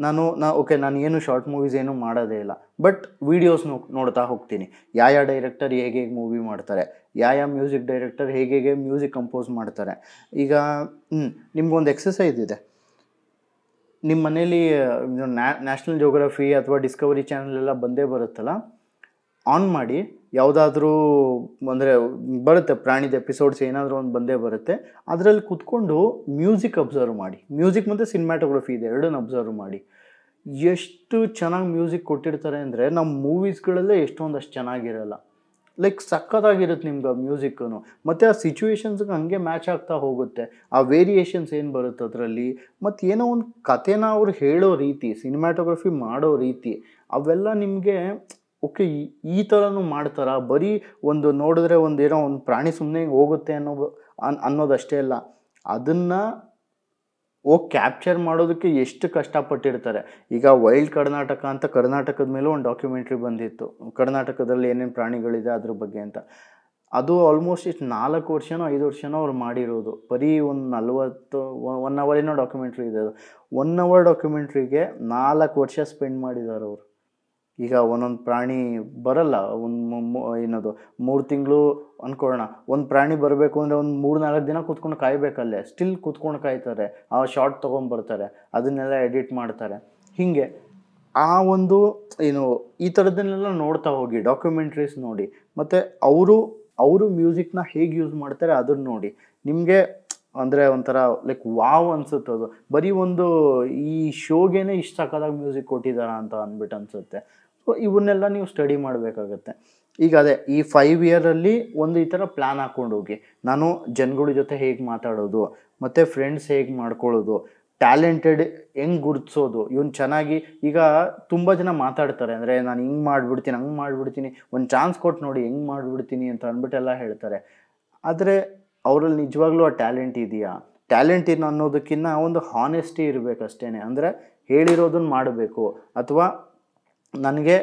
ನಾನು ನಾ ಓಕೆ ನಾನು ಏನು ಶಾರ್ಟ್ ಮೂವೀಸ್ ಏನು ಮಾಡೋದೇ ಇಲ್ಲ ಬಟ್ ವೀಡಿಯೋಸ್ ನೋಡ್ತಾ ಹೋಗ್ತೀನಿ ಯಾವ ಡೈರೆಕ್ಟರ್ ಹೇಗೆ ಹೇಗೆ ಮೂವಿ ಮಾಡ್ತಾರೆ ಯಾವ ಮ್ಯೂಸಿಕ್ ಡೈರೆಕ್ಟರ್ ಹೇಗೆ ಹೇಗೆ ಮ್ಯೂಸಿಕ್ ಕಂಪೋಸ್ ಮಾಡ್ತಾರೆ ಈಗ ಹ್ಞೂ ನಿಮ್ಗೊಂದು ಎಕ್ಸಸೈಸ್ ಇದೆ ನಿಮ್ಮ ಮನೇಲಿ ನ್ಯಾಷನಲ್ ಜೋಗ್ರಫಿ ಅಥವಾ ಡಿಸ್ಕವರಿ ಚಾನಲ್ ಎಲ್ಲ ಬಂದೇ ಬರುತ್ತಲ್ಲ ಆನ್ ಮಾಡಿ ಯಾವುದಾದ್ರೂ ಅಂದರೆ ಬರುತ್ತೆ ಪ್ರಾಣಿದ ಎಪಿಸೋಡ್ಸ್ ಏನಾದರೂ ಒಂದು ಬಂದೇ ಬರುತ್ತೆ ಅದರಲ್ಲಿ ಕೂತ್ಕೊಂಡು ಮ್ಯೂಸಿಕ್ ಅಬ್ಸರ್ವ್ ಮಾಡಿ ಮ್ಯೂಸಿಕ್ ಮತ್ತು ಸಿನಿಮ್ಯಾಟೋಗ್ರಫಿ ಇದೆ ಎರಡನ್ನು ಅಬ್ಸರ್ವ್ ಮಾಡಿ ಎಷ್ಟು ಚೆನ್ನಾಗಿ ಮ್ಯೂಸಿಕ್ ಕೊಟ್ಟಿರ್ತಾರೆ ಅಂದರೆ ನಮ್ಮ ಮೂವೀಸ್ಗಳಲ್ಲೇ ಎಷ್ಟೊಂದಷ್ಟು ಚೆನ್ನಾಗಿರಲ್ಲ ಲೈಕ್ ಸಕ್ಕತ್ತಾಗಿರುತ್ತೆ ನಿಮ್ಗೆ ಆ ಮ್ಯೂಸಿಕ್ಕು ಮತ್ತು ಆ ಸಿಚುವೇಷನ್ಸ್ಗೆ ಹಂಗೆ ಮ್ಯಾಚ್ ಆಗ್ತಾ ಹೋಗುತ್ತೆ ಆ ವೇರಿಯೇಷನ್ಸ್ ಏನು ಬರುತ್ತೆ ಅದರಲ್ಲಿ ಮತ್ತು ಏನೋ ಒಂದು ಕಥೆನ ಅವ್ರು ಹೇಳೋ ರೀತಿ ಸಿನಿಮ್ಯಾಟೋಗ್ರಫಿ ಮಾಡೋ ರೀತಿ ಅವೆಲ್ಲ ನಿಮಗೆ ಓಕೆ ಈ ಥರನೂ ಮಾಡ್ತಾರೆ ಬರೀ ಒಂದು ನೋಡಿದ್ರೆ ಒಂದು ಏನೋ ಒಂದು ಪ್ರಾಣಿ ಸುಮ್ಮನೆ ಹೋಗುತ್ತೆ ಅನ್ನೋ ಅನ್ ಅನ್ನೋದಷ್ಟೇ ಅಲ್ಲ ಅದನ್ನು ಹೋಗಿ ಕ್ಯಾಪ್ಚರ್ ಮಾಡೋದಕ್ಕೆ ಎಷ್ಟು ಕಷ್ಟಪಟ್ಟಿರ್ತಾರೆ ಈಗ ವೈಲ್ಡ್ ಕರ್ನಾಟಕ ಅಂತ ಕರ್ನಾಟಕದ ಮೇಲೂ ಒಂದು ಡಾಕ್ಯುಮೆಂಟ್ರಿ ಬಂದಿತ್ತು ಕರ್ನಾಟಕದಲ್ಲಿ ಏನೇನು ಪ್ರಾಣಿಗಳಿದೆ ಅದ್ರ ಬಗ್ಗೆ ಅಂತ ಅದು ಆಲ್ಮೋಸ್ಟ್ ಇಷ್ಟು ನಾಲ್ಕು ವರ್ಷನೋ ಐದು ವರ್ಷನೋ ಅವ್ರು ಮಾಡಿರೋದು ಬರೀ ಒಂದು ನಲ್ವತ್ತು ಒನ್ ಅವರ್ ಏನೋ ಡಾಕ್ಯುಮೆಂಟ್ರಿ ಇದೆ ಅದು ಒನ್ ಅವರ್ ಡಾಕ್ಯುಮೆಂಟ್ರಿಗೆ ನಾಲ್ಕು ವರ್ಷ ಸ್ಪೆಂಡ್ ಮಾಡಿದ್ದಾರೆ ಅವರು ಈಗ ಒಂದೊಂದು ಪ್ರಾಣಿ ಬರಲ್ಲ ಒಂದು ಏನದು ಮೂರು ತಿಂಗಳು ಅಂದ್ಕೊಳ್ಳೋಣ ಒಂದು ಪ್ರಾಣಿ ಬರಬೇಕು ಅಂದರೆ ಒಂದು ಮೂರು ನಾಲ್ಕು ದಿನ ಕೂತ್ಕೊಂಡು ಕಾಯಬೇಕಲ್ಲೇ ಸ್ಟಿಲ್ ಕೂತ್ಕೊಂಡು ಕಾಯ್ತಾರೆ ಆ ಶಾರ್ಟ್ ತೊಗೊಂಡ್ಬರ್ತಾರೆ ಅದನ್ನೆಲ್ಲ ಎಡಿಟ್ ಮಾಡ್ತಾರೆ ಹೀಗೆ ಆ ಒಂದು ಏನು ಈ ಥರದನ್ನೆಲ್ಲ ನೋಡ್ತಾ ಹೋಗಿ ಡಾಕ್ಯುಮೆಂಟ್ರೀಸ್ ನೋಡಿ ಮತ್ತು ಅವರು ಅವರು ಮ್ಯೂಸಿಕ್ನ ಹೇಗೆ ಯೂಸ್ ಮಾಡ್ತಾರೆ ಅದನ್ನ ನೋಡಿ ನಿಮಗೆ ಅಂದರೆ ಒಂಥರ ಲೈಕ್ ವಾವ್ ಅನ್ಸುತ್ತೆ ಅದು ಬರೀ ಒಂದು ಈ ಶೋಗೇನೆ ಇಷ್ಟ ಸಕ್ಕದಾಗ ಮ್ಯೂಸಿಕ್ ಕೊಟ್ಟಿದ್ದಾರಾ ಅಂತ ಅಂದ್ಬಿಟ್ಟು ಅನಿಸುತ್ತೆ ಇವನ್ನೆಲ್ಲ ನೀವು ಸ್ಟಡಿ ಮಾಡಬೇಕಾಗತ್ತೆ ಈಗ ಅದೇ ಈ ಫೈವ್ ಇಯರಲ್ಲಿ ಒಂದು ಈ ಥರ ಪ್ಲ್ಯಾನ್ ಹಾಕ್ಕೊಂಡು ಹೋಗಿ ನಾನು ಜನಗಳ ಜೊತೆ ಹೇಗೆ ಮಾತಾಡೋದು ಮತ್ತು ಫ್ರೆಂಡ್ಸ್ ಹೇಗೆ ಮಾಡ್ಕೊಳ್ಳೋದು ಟ್ಯಾಲೆಂಟೆಡ್ ಹೆಂಗೆ ಗುರುತಿಸೋದು ಇವನು ಚೆನ್ನಾಗಿ ಈಗ ತುಂಬ ಜನ ಮಾತಾಡ್ತಾರೆ ಅಂದರೆ ನಾನು ಹಿಂಗೆ ಮಾಡಿಬಿಡ್ತೀನಿ ಹಂಗೆ ಮಾಡಿಬಿಡ್ತೀನಿ ಒಂದು ಚಾನ್ಸ್ ಕೊಟ್ಟು ನೋಡಿ ಹೆಂಗೆ ಮಾಡಿಬಿಡ್ತೀನಿ ಅಂತ ಅಂದ್ಬಿಟ್ಟೆಲ್ಲ ಹೇಳ್ತಾರೆ ಆದರೆ ಅವರಲ್ಲಿ ನಿಜವಾಗ್ಲೂ ಆ ಟ್ಯಾಲೆಂಟ್ ಇದೆಯಾ ಟ್ಯಾಲೆಂಟ್ ಇನ್ನು ಅನ್ನೋದಕ್ಕಿಂತ ಒಂದು ಹಾನೆಸ್ಟಿ ಇರಬೇಕಷ್ಟೇ ಅಂದರೆ ಹೇಳಿರೋದನ್ನು ಮಾಡಬೇಕು ಅಥವಾ ನನಗೆ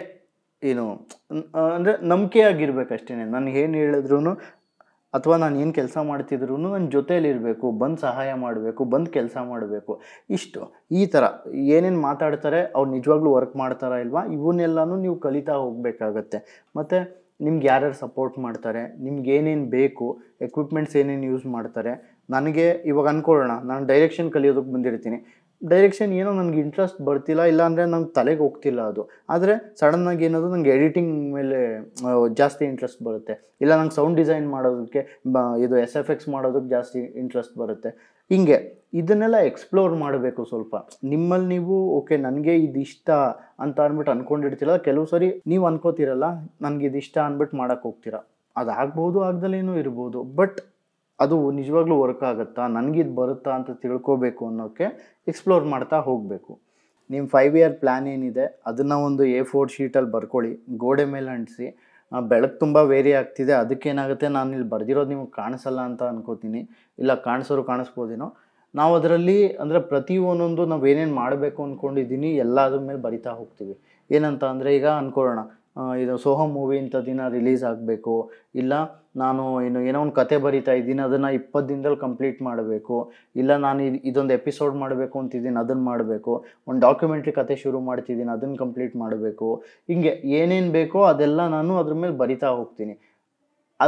ಏನು ಅಂದರೆ ನಂಬಿಕೆಯಾಗಿರ್ಬೇಕಷ್ಟೇ ನನಗೆ ಏನು ಹೇಳಿದ್ರು ಅಥವಾ ನಾನು ಏನು ಕೆಲಸ ಮಾಡ್ತಿದ್ರು ನನ್ನ ಜೊತೇಲಿರಬೇಕು ಬಂದು ಸಹಾಯ ಮಾಡಬೇಕು ಬಂದು ಕೆಲಸ ಮಾಡಬೇಕು ಇಷ್ಟು ಈ ಥರ ಏನೇನು ಮಾತಾಡ್ತಾರೆ ಅವ್ರು ನಿಜವಾಗ್ಲೂ ವರ್ಕ್ ಮಾಡ್ತಾರಾ ಇಲ್ವಾ ಇವನ್ನೆಲ್ಲನೂ ನೀವು ಕಲಿತಾ ಹೋಗಬೇಕಾಗತ್ತೆ ಮತ್ತು ನಿಮ್ಗೆ ಯಾರ್ಯಾರು ಸಪೋರ್ಟ್ ಮಾಡ್ತಾರೆ ನಿಮ್ಗೆ ಏನೇನು ಬೇಕು ಎಕ್ವಿಪ್ಮೆಂಟ್ಸ್ ಏನೇನು ಯೂಸ್ ಮಾಡ್ತಾರೆ ನನಗೆ ಇವಾಗ ಅಂದ್ಕೊಳ್ಳೋಣ ನಾನು ಡೈರೆಕ್ಷನ್ ಕಲಿಯೋದಕ್ಕೆ ಬಂದಿರ್ತೀನಿ ಡೈರೆಕ್ಷನ್ ಏನೋ ನನಗೆ ಇಂಟ್ರೆಸ್ಟ್ ಬರ್ತಿಲ್ಲ ಇಲ್ಲ ಅಂದರೆ ನಂಗೆ ತಲೆಗೆ ಹೋಗ್ತಿಲ್ಲ ಅದು ಆದರೆ ಸಡನ್ನಾಗಿ ಏನಾದರೂ ನನಗೆ ಎಡಿಟಿಂಗ್ ಮೇಲೆ ಜಾಸ್ತಿ ಇಂಟ್ರೆಸ್ಟ್ ಬರುತ್ತೆ ಇಲ್ಲ ನಂಗೆ ಸೌಂಡ್ ಡಿಸೈನ್ ಮಾಡೋದಕ್ಕೆ ಇದು ಎಸ್ ಎಫ್ ಎಕ್ಸ್ ಮಾಡೋದಕ್ಕೆ ಜಾಸ್ತಿ ಇಂಟ್ರೆಸ್ಟ್ ಬರುತ್ತೆ ಹಿಂಗೆ ಇದನ್ನೆಲ್ಲ ಎಕ್ಸ್ಪ್ಲೋರ್ ಮಾಡಬೇಕು ಸ್ವಲ್ಪ ನಿಮ್ಮಲ್ಲಿ ನೀವು ಓಕೆ ನನಗೆ ಇದಿಷ್ಟ ಅಂತ ಅಂದ್ಬಿಟ್ಟು ಅಂದ್ಕೊಂಡಿರ್ತಿಲ್ಲ ಕೆಲವು ಸರಿ ನೀವು ಅನ್ಕೋತಿರಲ್ಲ ನನಗೆ ಇದು ಇಷ್ಟ ಅಂದ್ಬಿಟ್ಟು ಮಾಡೋಕ್ಕೆ ಹೋಗ್ತೀರಾ ಅದಾಗ್ಬೋದು ಆಗ್ದಲೇನೂ ಇರ್ಬೋದು ಬಟ್ ಅದು ನಿಜವಾಗ್ಲೂ ವರ್ಕ್ ಆಗುತ್ತಾ ನನಗಿದು ಬರುತ್ತಾ ಅಂತ ತಿಳ್ಕೋಬೇಕು ಅನ್ನೋಕ್ಕೆ ಎಕ್ಸ್ಪ್ಲೋರ್ ಮಾಡ್ತಾ ಹೋಗಬೇಕು ನಿಮ್ಮ ಫೈವ್ ಇಯರ್ ಪ್ಲ್ಯಾನ್ ಏನಿದೆ ಅದನ್ನು ಒಂದು ಎ ಫೋರ್ ಶೀಟಲ್ಲಿ ಬರ್ಕೊಳ್ಳಿ ಗೋಡೆ ಮೇಲೆ ಅಂಟಿಸಿ ಬೆಳಕು ತುಂಬ ವೇರಿ ಆಗ್ತಿದೆ ಅದಕ್ಕೇನಾಗುತ್ತೆ ನಾನು ಇಲ್ಲಿ ಬರೆದಿರೋದು ನಿಮಗೆ ಕಾಣಿಸಲ್ಲ ಅಂತ ಅನ್ಕೋತೀನಿ ಇಲ್ಲ ಕಾಣಿಸೋರು ಕಾಣಿಸ್ಬೋದೇನೋ ನಾವು ಅದರಲ್ಲಿ ಅಂದರೆ ಪ್ರತಿ ಒಂದೊಂದು ನಾವು ಏನೇನು ಮಾಡಬೇಕು ಅಂದ್ಕೊಂಡಿದ್ದೀನಿ ಎಲ್ಲ ಅದ್ರ ಮೇಲೆ ಬರಿತಾ ಹೋಗ್ತೀವಿ ಏನಂತ ಅಂದರೆ ಈಗ ಅಂದ್ಕೊಳ್ಳೋಣ ಇದು ಸೋಹಮ್ ಮೂವಿ ಇಂಥ ದಿನ ರಿಲೀಸ್ ಆಗಬೇಕು ಇಲ್ಲ ನಾನು ಏನು ಏನೋ ಒಂದು ಕತೆ ಬರಿತಾ ಇದ್ದೀನಿ ಅದನ್ನು ಇಪ್ಪತ್ತು ದಿನದಲ್ಲಿ ಕಂಪ್ಲೀಟ್ ಮಾಡಬೇಕು ಇಲ್ಲ ನಾನು ಇದು ಇದೊಂದು ಎಪಿಸೋಡ್ ಮಾಡಬೇಕು ಅಂತಿದ್ದೀನಿ ಅದನ್ನು ಮಾಡಬೇಕು ಒಂದು ಡಾಕ್ಯುಮೆಂಟ್ರಿ ಕತೆ ಶುರು ಮಾಡ್ತಿದ್ದೀನಿ ಅದನ್ನು ಕಂಪ್ಲೀಟ್ ಮಾಡಬೇಕು ಹಿಂಗೆ ಏನೇನು ಬೇಕೋ ಅದೆಲ್ಲ ನಾನು ಅದ್ರ ಮೇಲೆ ಬರಿತಾ ಹೋಗ್ತೀನಿ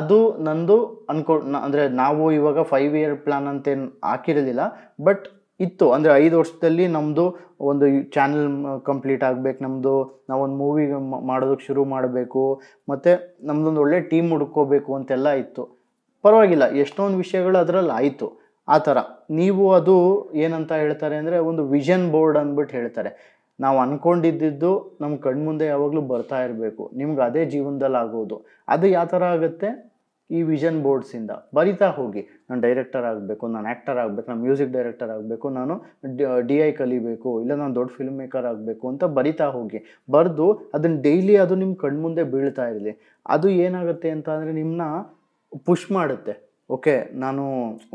ಅದು ನಂದು ಅನ್ಕೊ ಅಂದರೆ ನಾವು ಇವಾಗ ಫೈವ್ ಇಯರ್ ಪ್ಲ್ಯಾನ್ ಅಂತೇನು ಹಾಕಿರಲಿಲ್ಲ ಬಟ್ ಇತ್ತು ಅಂದರೆ ಐದು ವರ್ಷದಲ್ಲಿ ನಮ್ಮದು ಒಂದು ಚಾನಲ್ ಕಂಪ್ಲೀಟ್ ಆಗಬೇಕು ನಮ್ಮದು ನಾವೊಂದು ಮೂವಿ ಮಾಡೋದಕ್ಕೆ ಶುರು ಮಾಡಬೇಕು ಮತ್ತು ನಮ್ಮದೊಂದು ಒಳ್ಳೆ ಟೀಮ್ ಹುಡ್ಕೋಬೇಕು ಅಂತೆಲ್ಲ ಇತ್ತು ಪರವಾಗಿಲ್ಲ ಎಷ್ಟೊಂದು ವಿಷಯಗಳು ಅದರಲ್ಲಿ ಆಯಿತು ಆ ಥರ ನೀವು ಅದು ಏನಂತ ಹೇಳ್ತಾರೆ ಅಂದರೆ ಒಂದು ವಿಷನ್ ಬೋರ್ಡ್ ಅಂದ್ಬಿಟ್ಟು ಹೇಳ್ತಾರೆ ನಾವು ಅಂದ್ಕೊಂಡಿದ್ದು ನಮ್ಮ ಕಣ್ಮುಂದೆ ಯಾವಾಗಲೂ ಬರ್ತಾ ಇರಬೇಕು ನಿಮ್ಗೆ ಅದೇ ಜೀವನದಲ್ಲಿ ಆಗೋದು ಅದು ಯಾವ ಥರ ಆಗುತ್ತೆ ಈ ವಿಷನ್ ಬೋರ್ಡ್ಸಿಂದ ಬರಿತಾ ಹೋಗಿ ನಾನು ಡೈರೆಕ್ಟರ್ ಆಗಬೇಕು ನಾನು ಆ್ಯಕ್ಟರ್ ಆಗಬೇಕು ನಾನು ಮ್ಯೂಸಿಕ್ ಡೈರೆಕ್ಟರ್ ಆಗಬೇಕು ನಾನು ಡಿ ಐ ಕಲಿಬೇಕು ಇಲ್ಲ ನಾನು ದೊಡ್ಡ ಫಿಲ್ಮ್ ಮೇಕರ್ ಆಗಬೇಕು ಅಂತ ಬರಿತಾ ಹೋಗಿ ಬರೆದು ಅದನ್ನು ಡೈಲಿ ಅದು ನಿಮ್ಮ ಕಣ್ಮುಂದೆ ಬೀಳ್ತಾ ಇರಲಿ ಅದು ಏನಾಗುತ್ತೆ ಅಂತ ಅಂದರೆ ನಿಮ್ಮನ್ನ ಪುಷ್ ಮಾಡುತ್ತೆ ಓಕೆ ನಾನು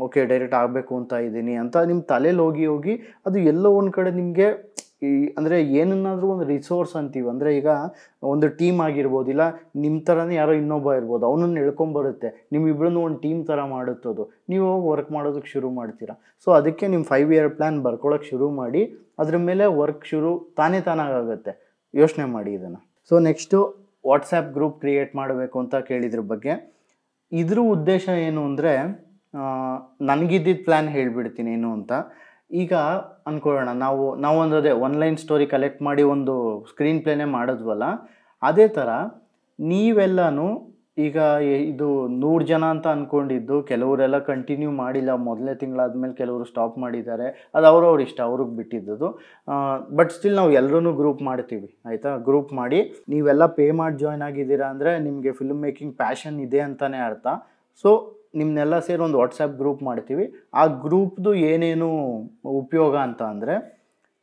ಓಕೆ ಡೈರೆಕ್ಟ್ ಆಗಬೇಕು ಅಂತ ಇದ್ದೀನಿ ಅಂತ ನಿಮ್ಮ ತಲೆಯಲ್ಲಿ ಹೋಗಿ ಹೋಗಿ ಅದು ಎಲ್ಲೋ ಒಂದು ಕಡೆ ನಿಮಗೆ ಈ ಅಂದರೆ ಏನನ್ನಾದರೂ ಒಂದು ರಿಸೋರ್ಸ್ ಅಂತೀವಿ ಅಂದರೆ ಈಗ ಒಂದು ಟೀಮ್ ಆಗಿರ್ಬೋದು ಇಲ್ಲ ನಿಮ್ಮ ಥರನೇ ಯಾರೋ ಇನ್ನೊಬ್ಬ ಇರ್ಬೋದು ಅವನನ್ನು ಎಳ್ಕೊಂಬರುತ್ತೆ ನಿಮ್ಮಿಬ್ಬರನ್ನು ಒಂದು ಟೀಮ್ ಥರ ಮಾಡುತ್ತೋದು ನೀವು ವರ್ಕ್ ಮಾಡೋದಕ್ಕೆ ಶುರು ಮಾಡ್ತೀರಾ ಸೊ ಅದಕ್ಕೆ ನಿಮ್ಮ ಫೈವ್ ಇಯರ್ ಪ್ಲ್ಯಾನ್ ಬರ್ಕೊಳ್ಳೋಕೆ ಶುರು ಮಾಡಿ ಅದ್ರ ಮೇಲೆ ವರ್ಕ್ ಶುರು ತಾನೇ ತಾನಾಗುತ್ತೆ ಯೋಚನೆ ಮಾಡಿ ಇದನ್ನು so next WhatsApp group create ಮಾಡಬೇಕು ಅಂತ ಕೇಳಿದ್ರ ಬಗ್ಗೆ ಇದ್ರ ಉದ್ದೇಶ ಏನು ಅಂದರೆ ನನಗಿದ್ದಿದ್ದ ಪ್ಲ್ಯಾನ್ ಹೇಳಿಬಿಡ್ತೀನಿ ಏನು ಅಂತ ಈಗ ಅಂದ್ಕೊಳ್ಳೋಣ ನಾವು ನಾವೊಂದು ಅದೇ ಒನ್ಲೈನ್ ಸ್ಟೋರಿ ಕಲೆಕ್ಟ್ ಮಾಡಿ ಒಂದು ಸ್ಕ್ರೀನ್ ಪ್ಲೇನೇ ಮಾಡಿದ್ವಲ್ಲ ಅದೇ ಥರ ನೀವೆಲ್ಲನೂ ಈಗ ಇದು ನೂರು ಜನ ಅಂತ ಅಂದ್ಕೊಂಡಿದ್ದು ಕೆಲವರೆಲ್ಲ ಕಂಟಿನ್ಯೂ ಮಾಡಿಲ್ಲ ಮೊದಲನೇ ತಿಂಗಳಾದ್ಮೇಲೆ ಕೆಲವರು ಸ್ಟಾಪ್ ಮಾಡಿದ್ದಾರೆ ಅದು ಅವ್ರವ್ರ ಇಷ್ಟ ಅವ್ರಿಗೆ ಬಿಟ್ಟಿದ್ದದು ಬಟ್ ಸ್ಟಿಲ್ ನಾವು ಎಲ್ಲರೂ ಗ್ರೂಪ್ ಮಾಡ್ತೀವಿ ಆಯಿತಾ ಗ್ರೂಪ್ ಮಾಡಿ ನೀವೆಲ್ಲ ಪೇ ಮಾಡಿ ಜಾಯ್ನ್ ಆಗಿದ್ದೀರಾ ಅಂದರೆ ನಿಮಗೆ ಫಿಲ್ಮ್ ಮೇಕಿಂಗ್ ಪ್ಯಾಷನ್ ಇದೆ ಅಂತಲೇ ಅರ್ಥ ಸೊ ನಿಮ್ಮನ್ನೆಲ್ಲ ಸೇರಿ ಒಂದು ವಾಟ್ಸಪ್ ಗ್ರೂಪ್ ಮಾಡ್ತೀವಿ ಆ ಗ್ರೂಪ್ದು ಏನೇನು ಉಪಯೋಗ ಅಂತ ಅಂದರೆ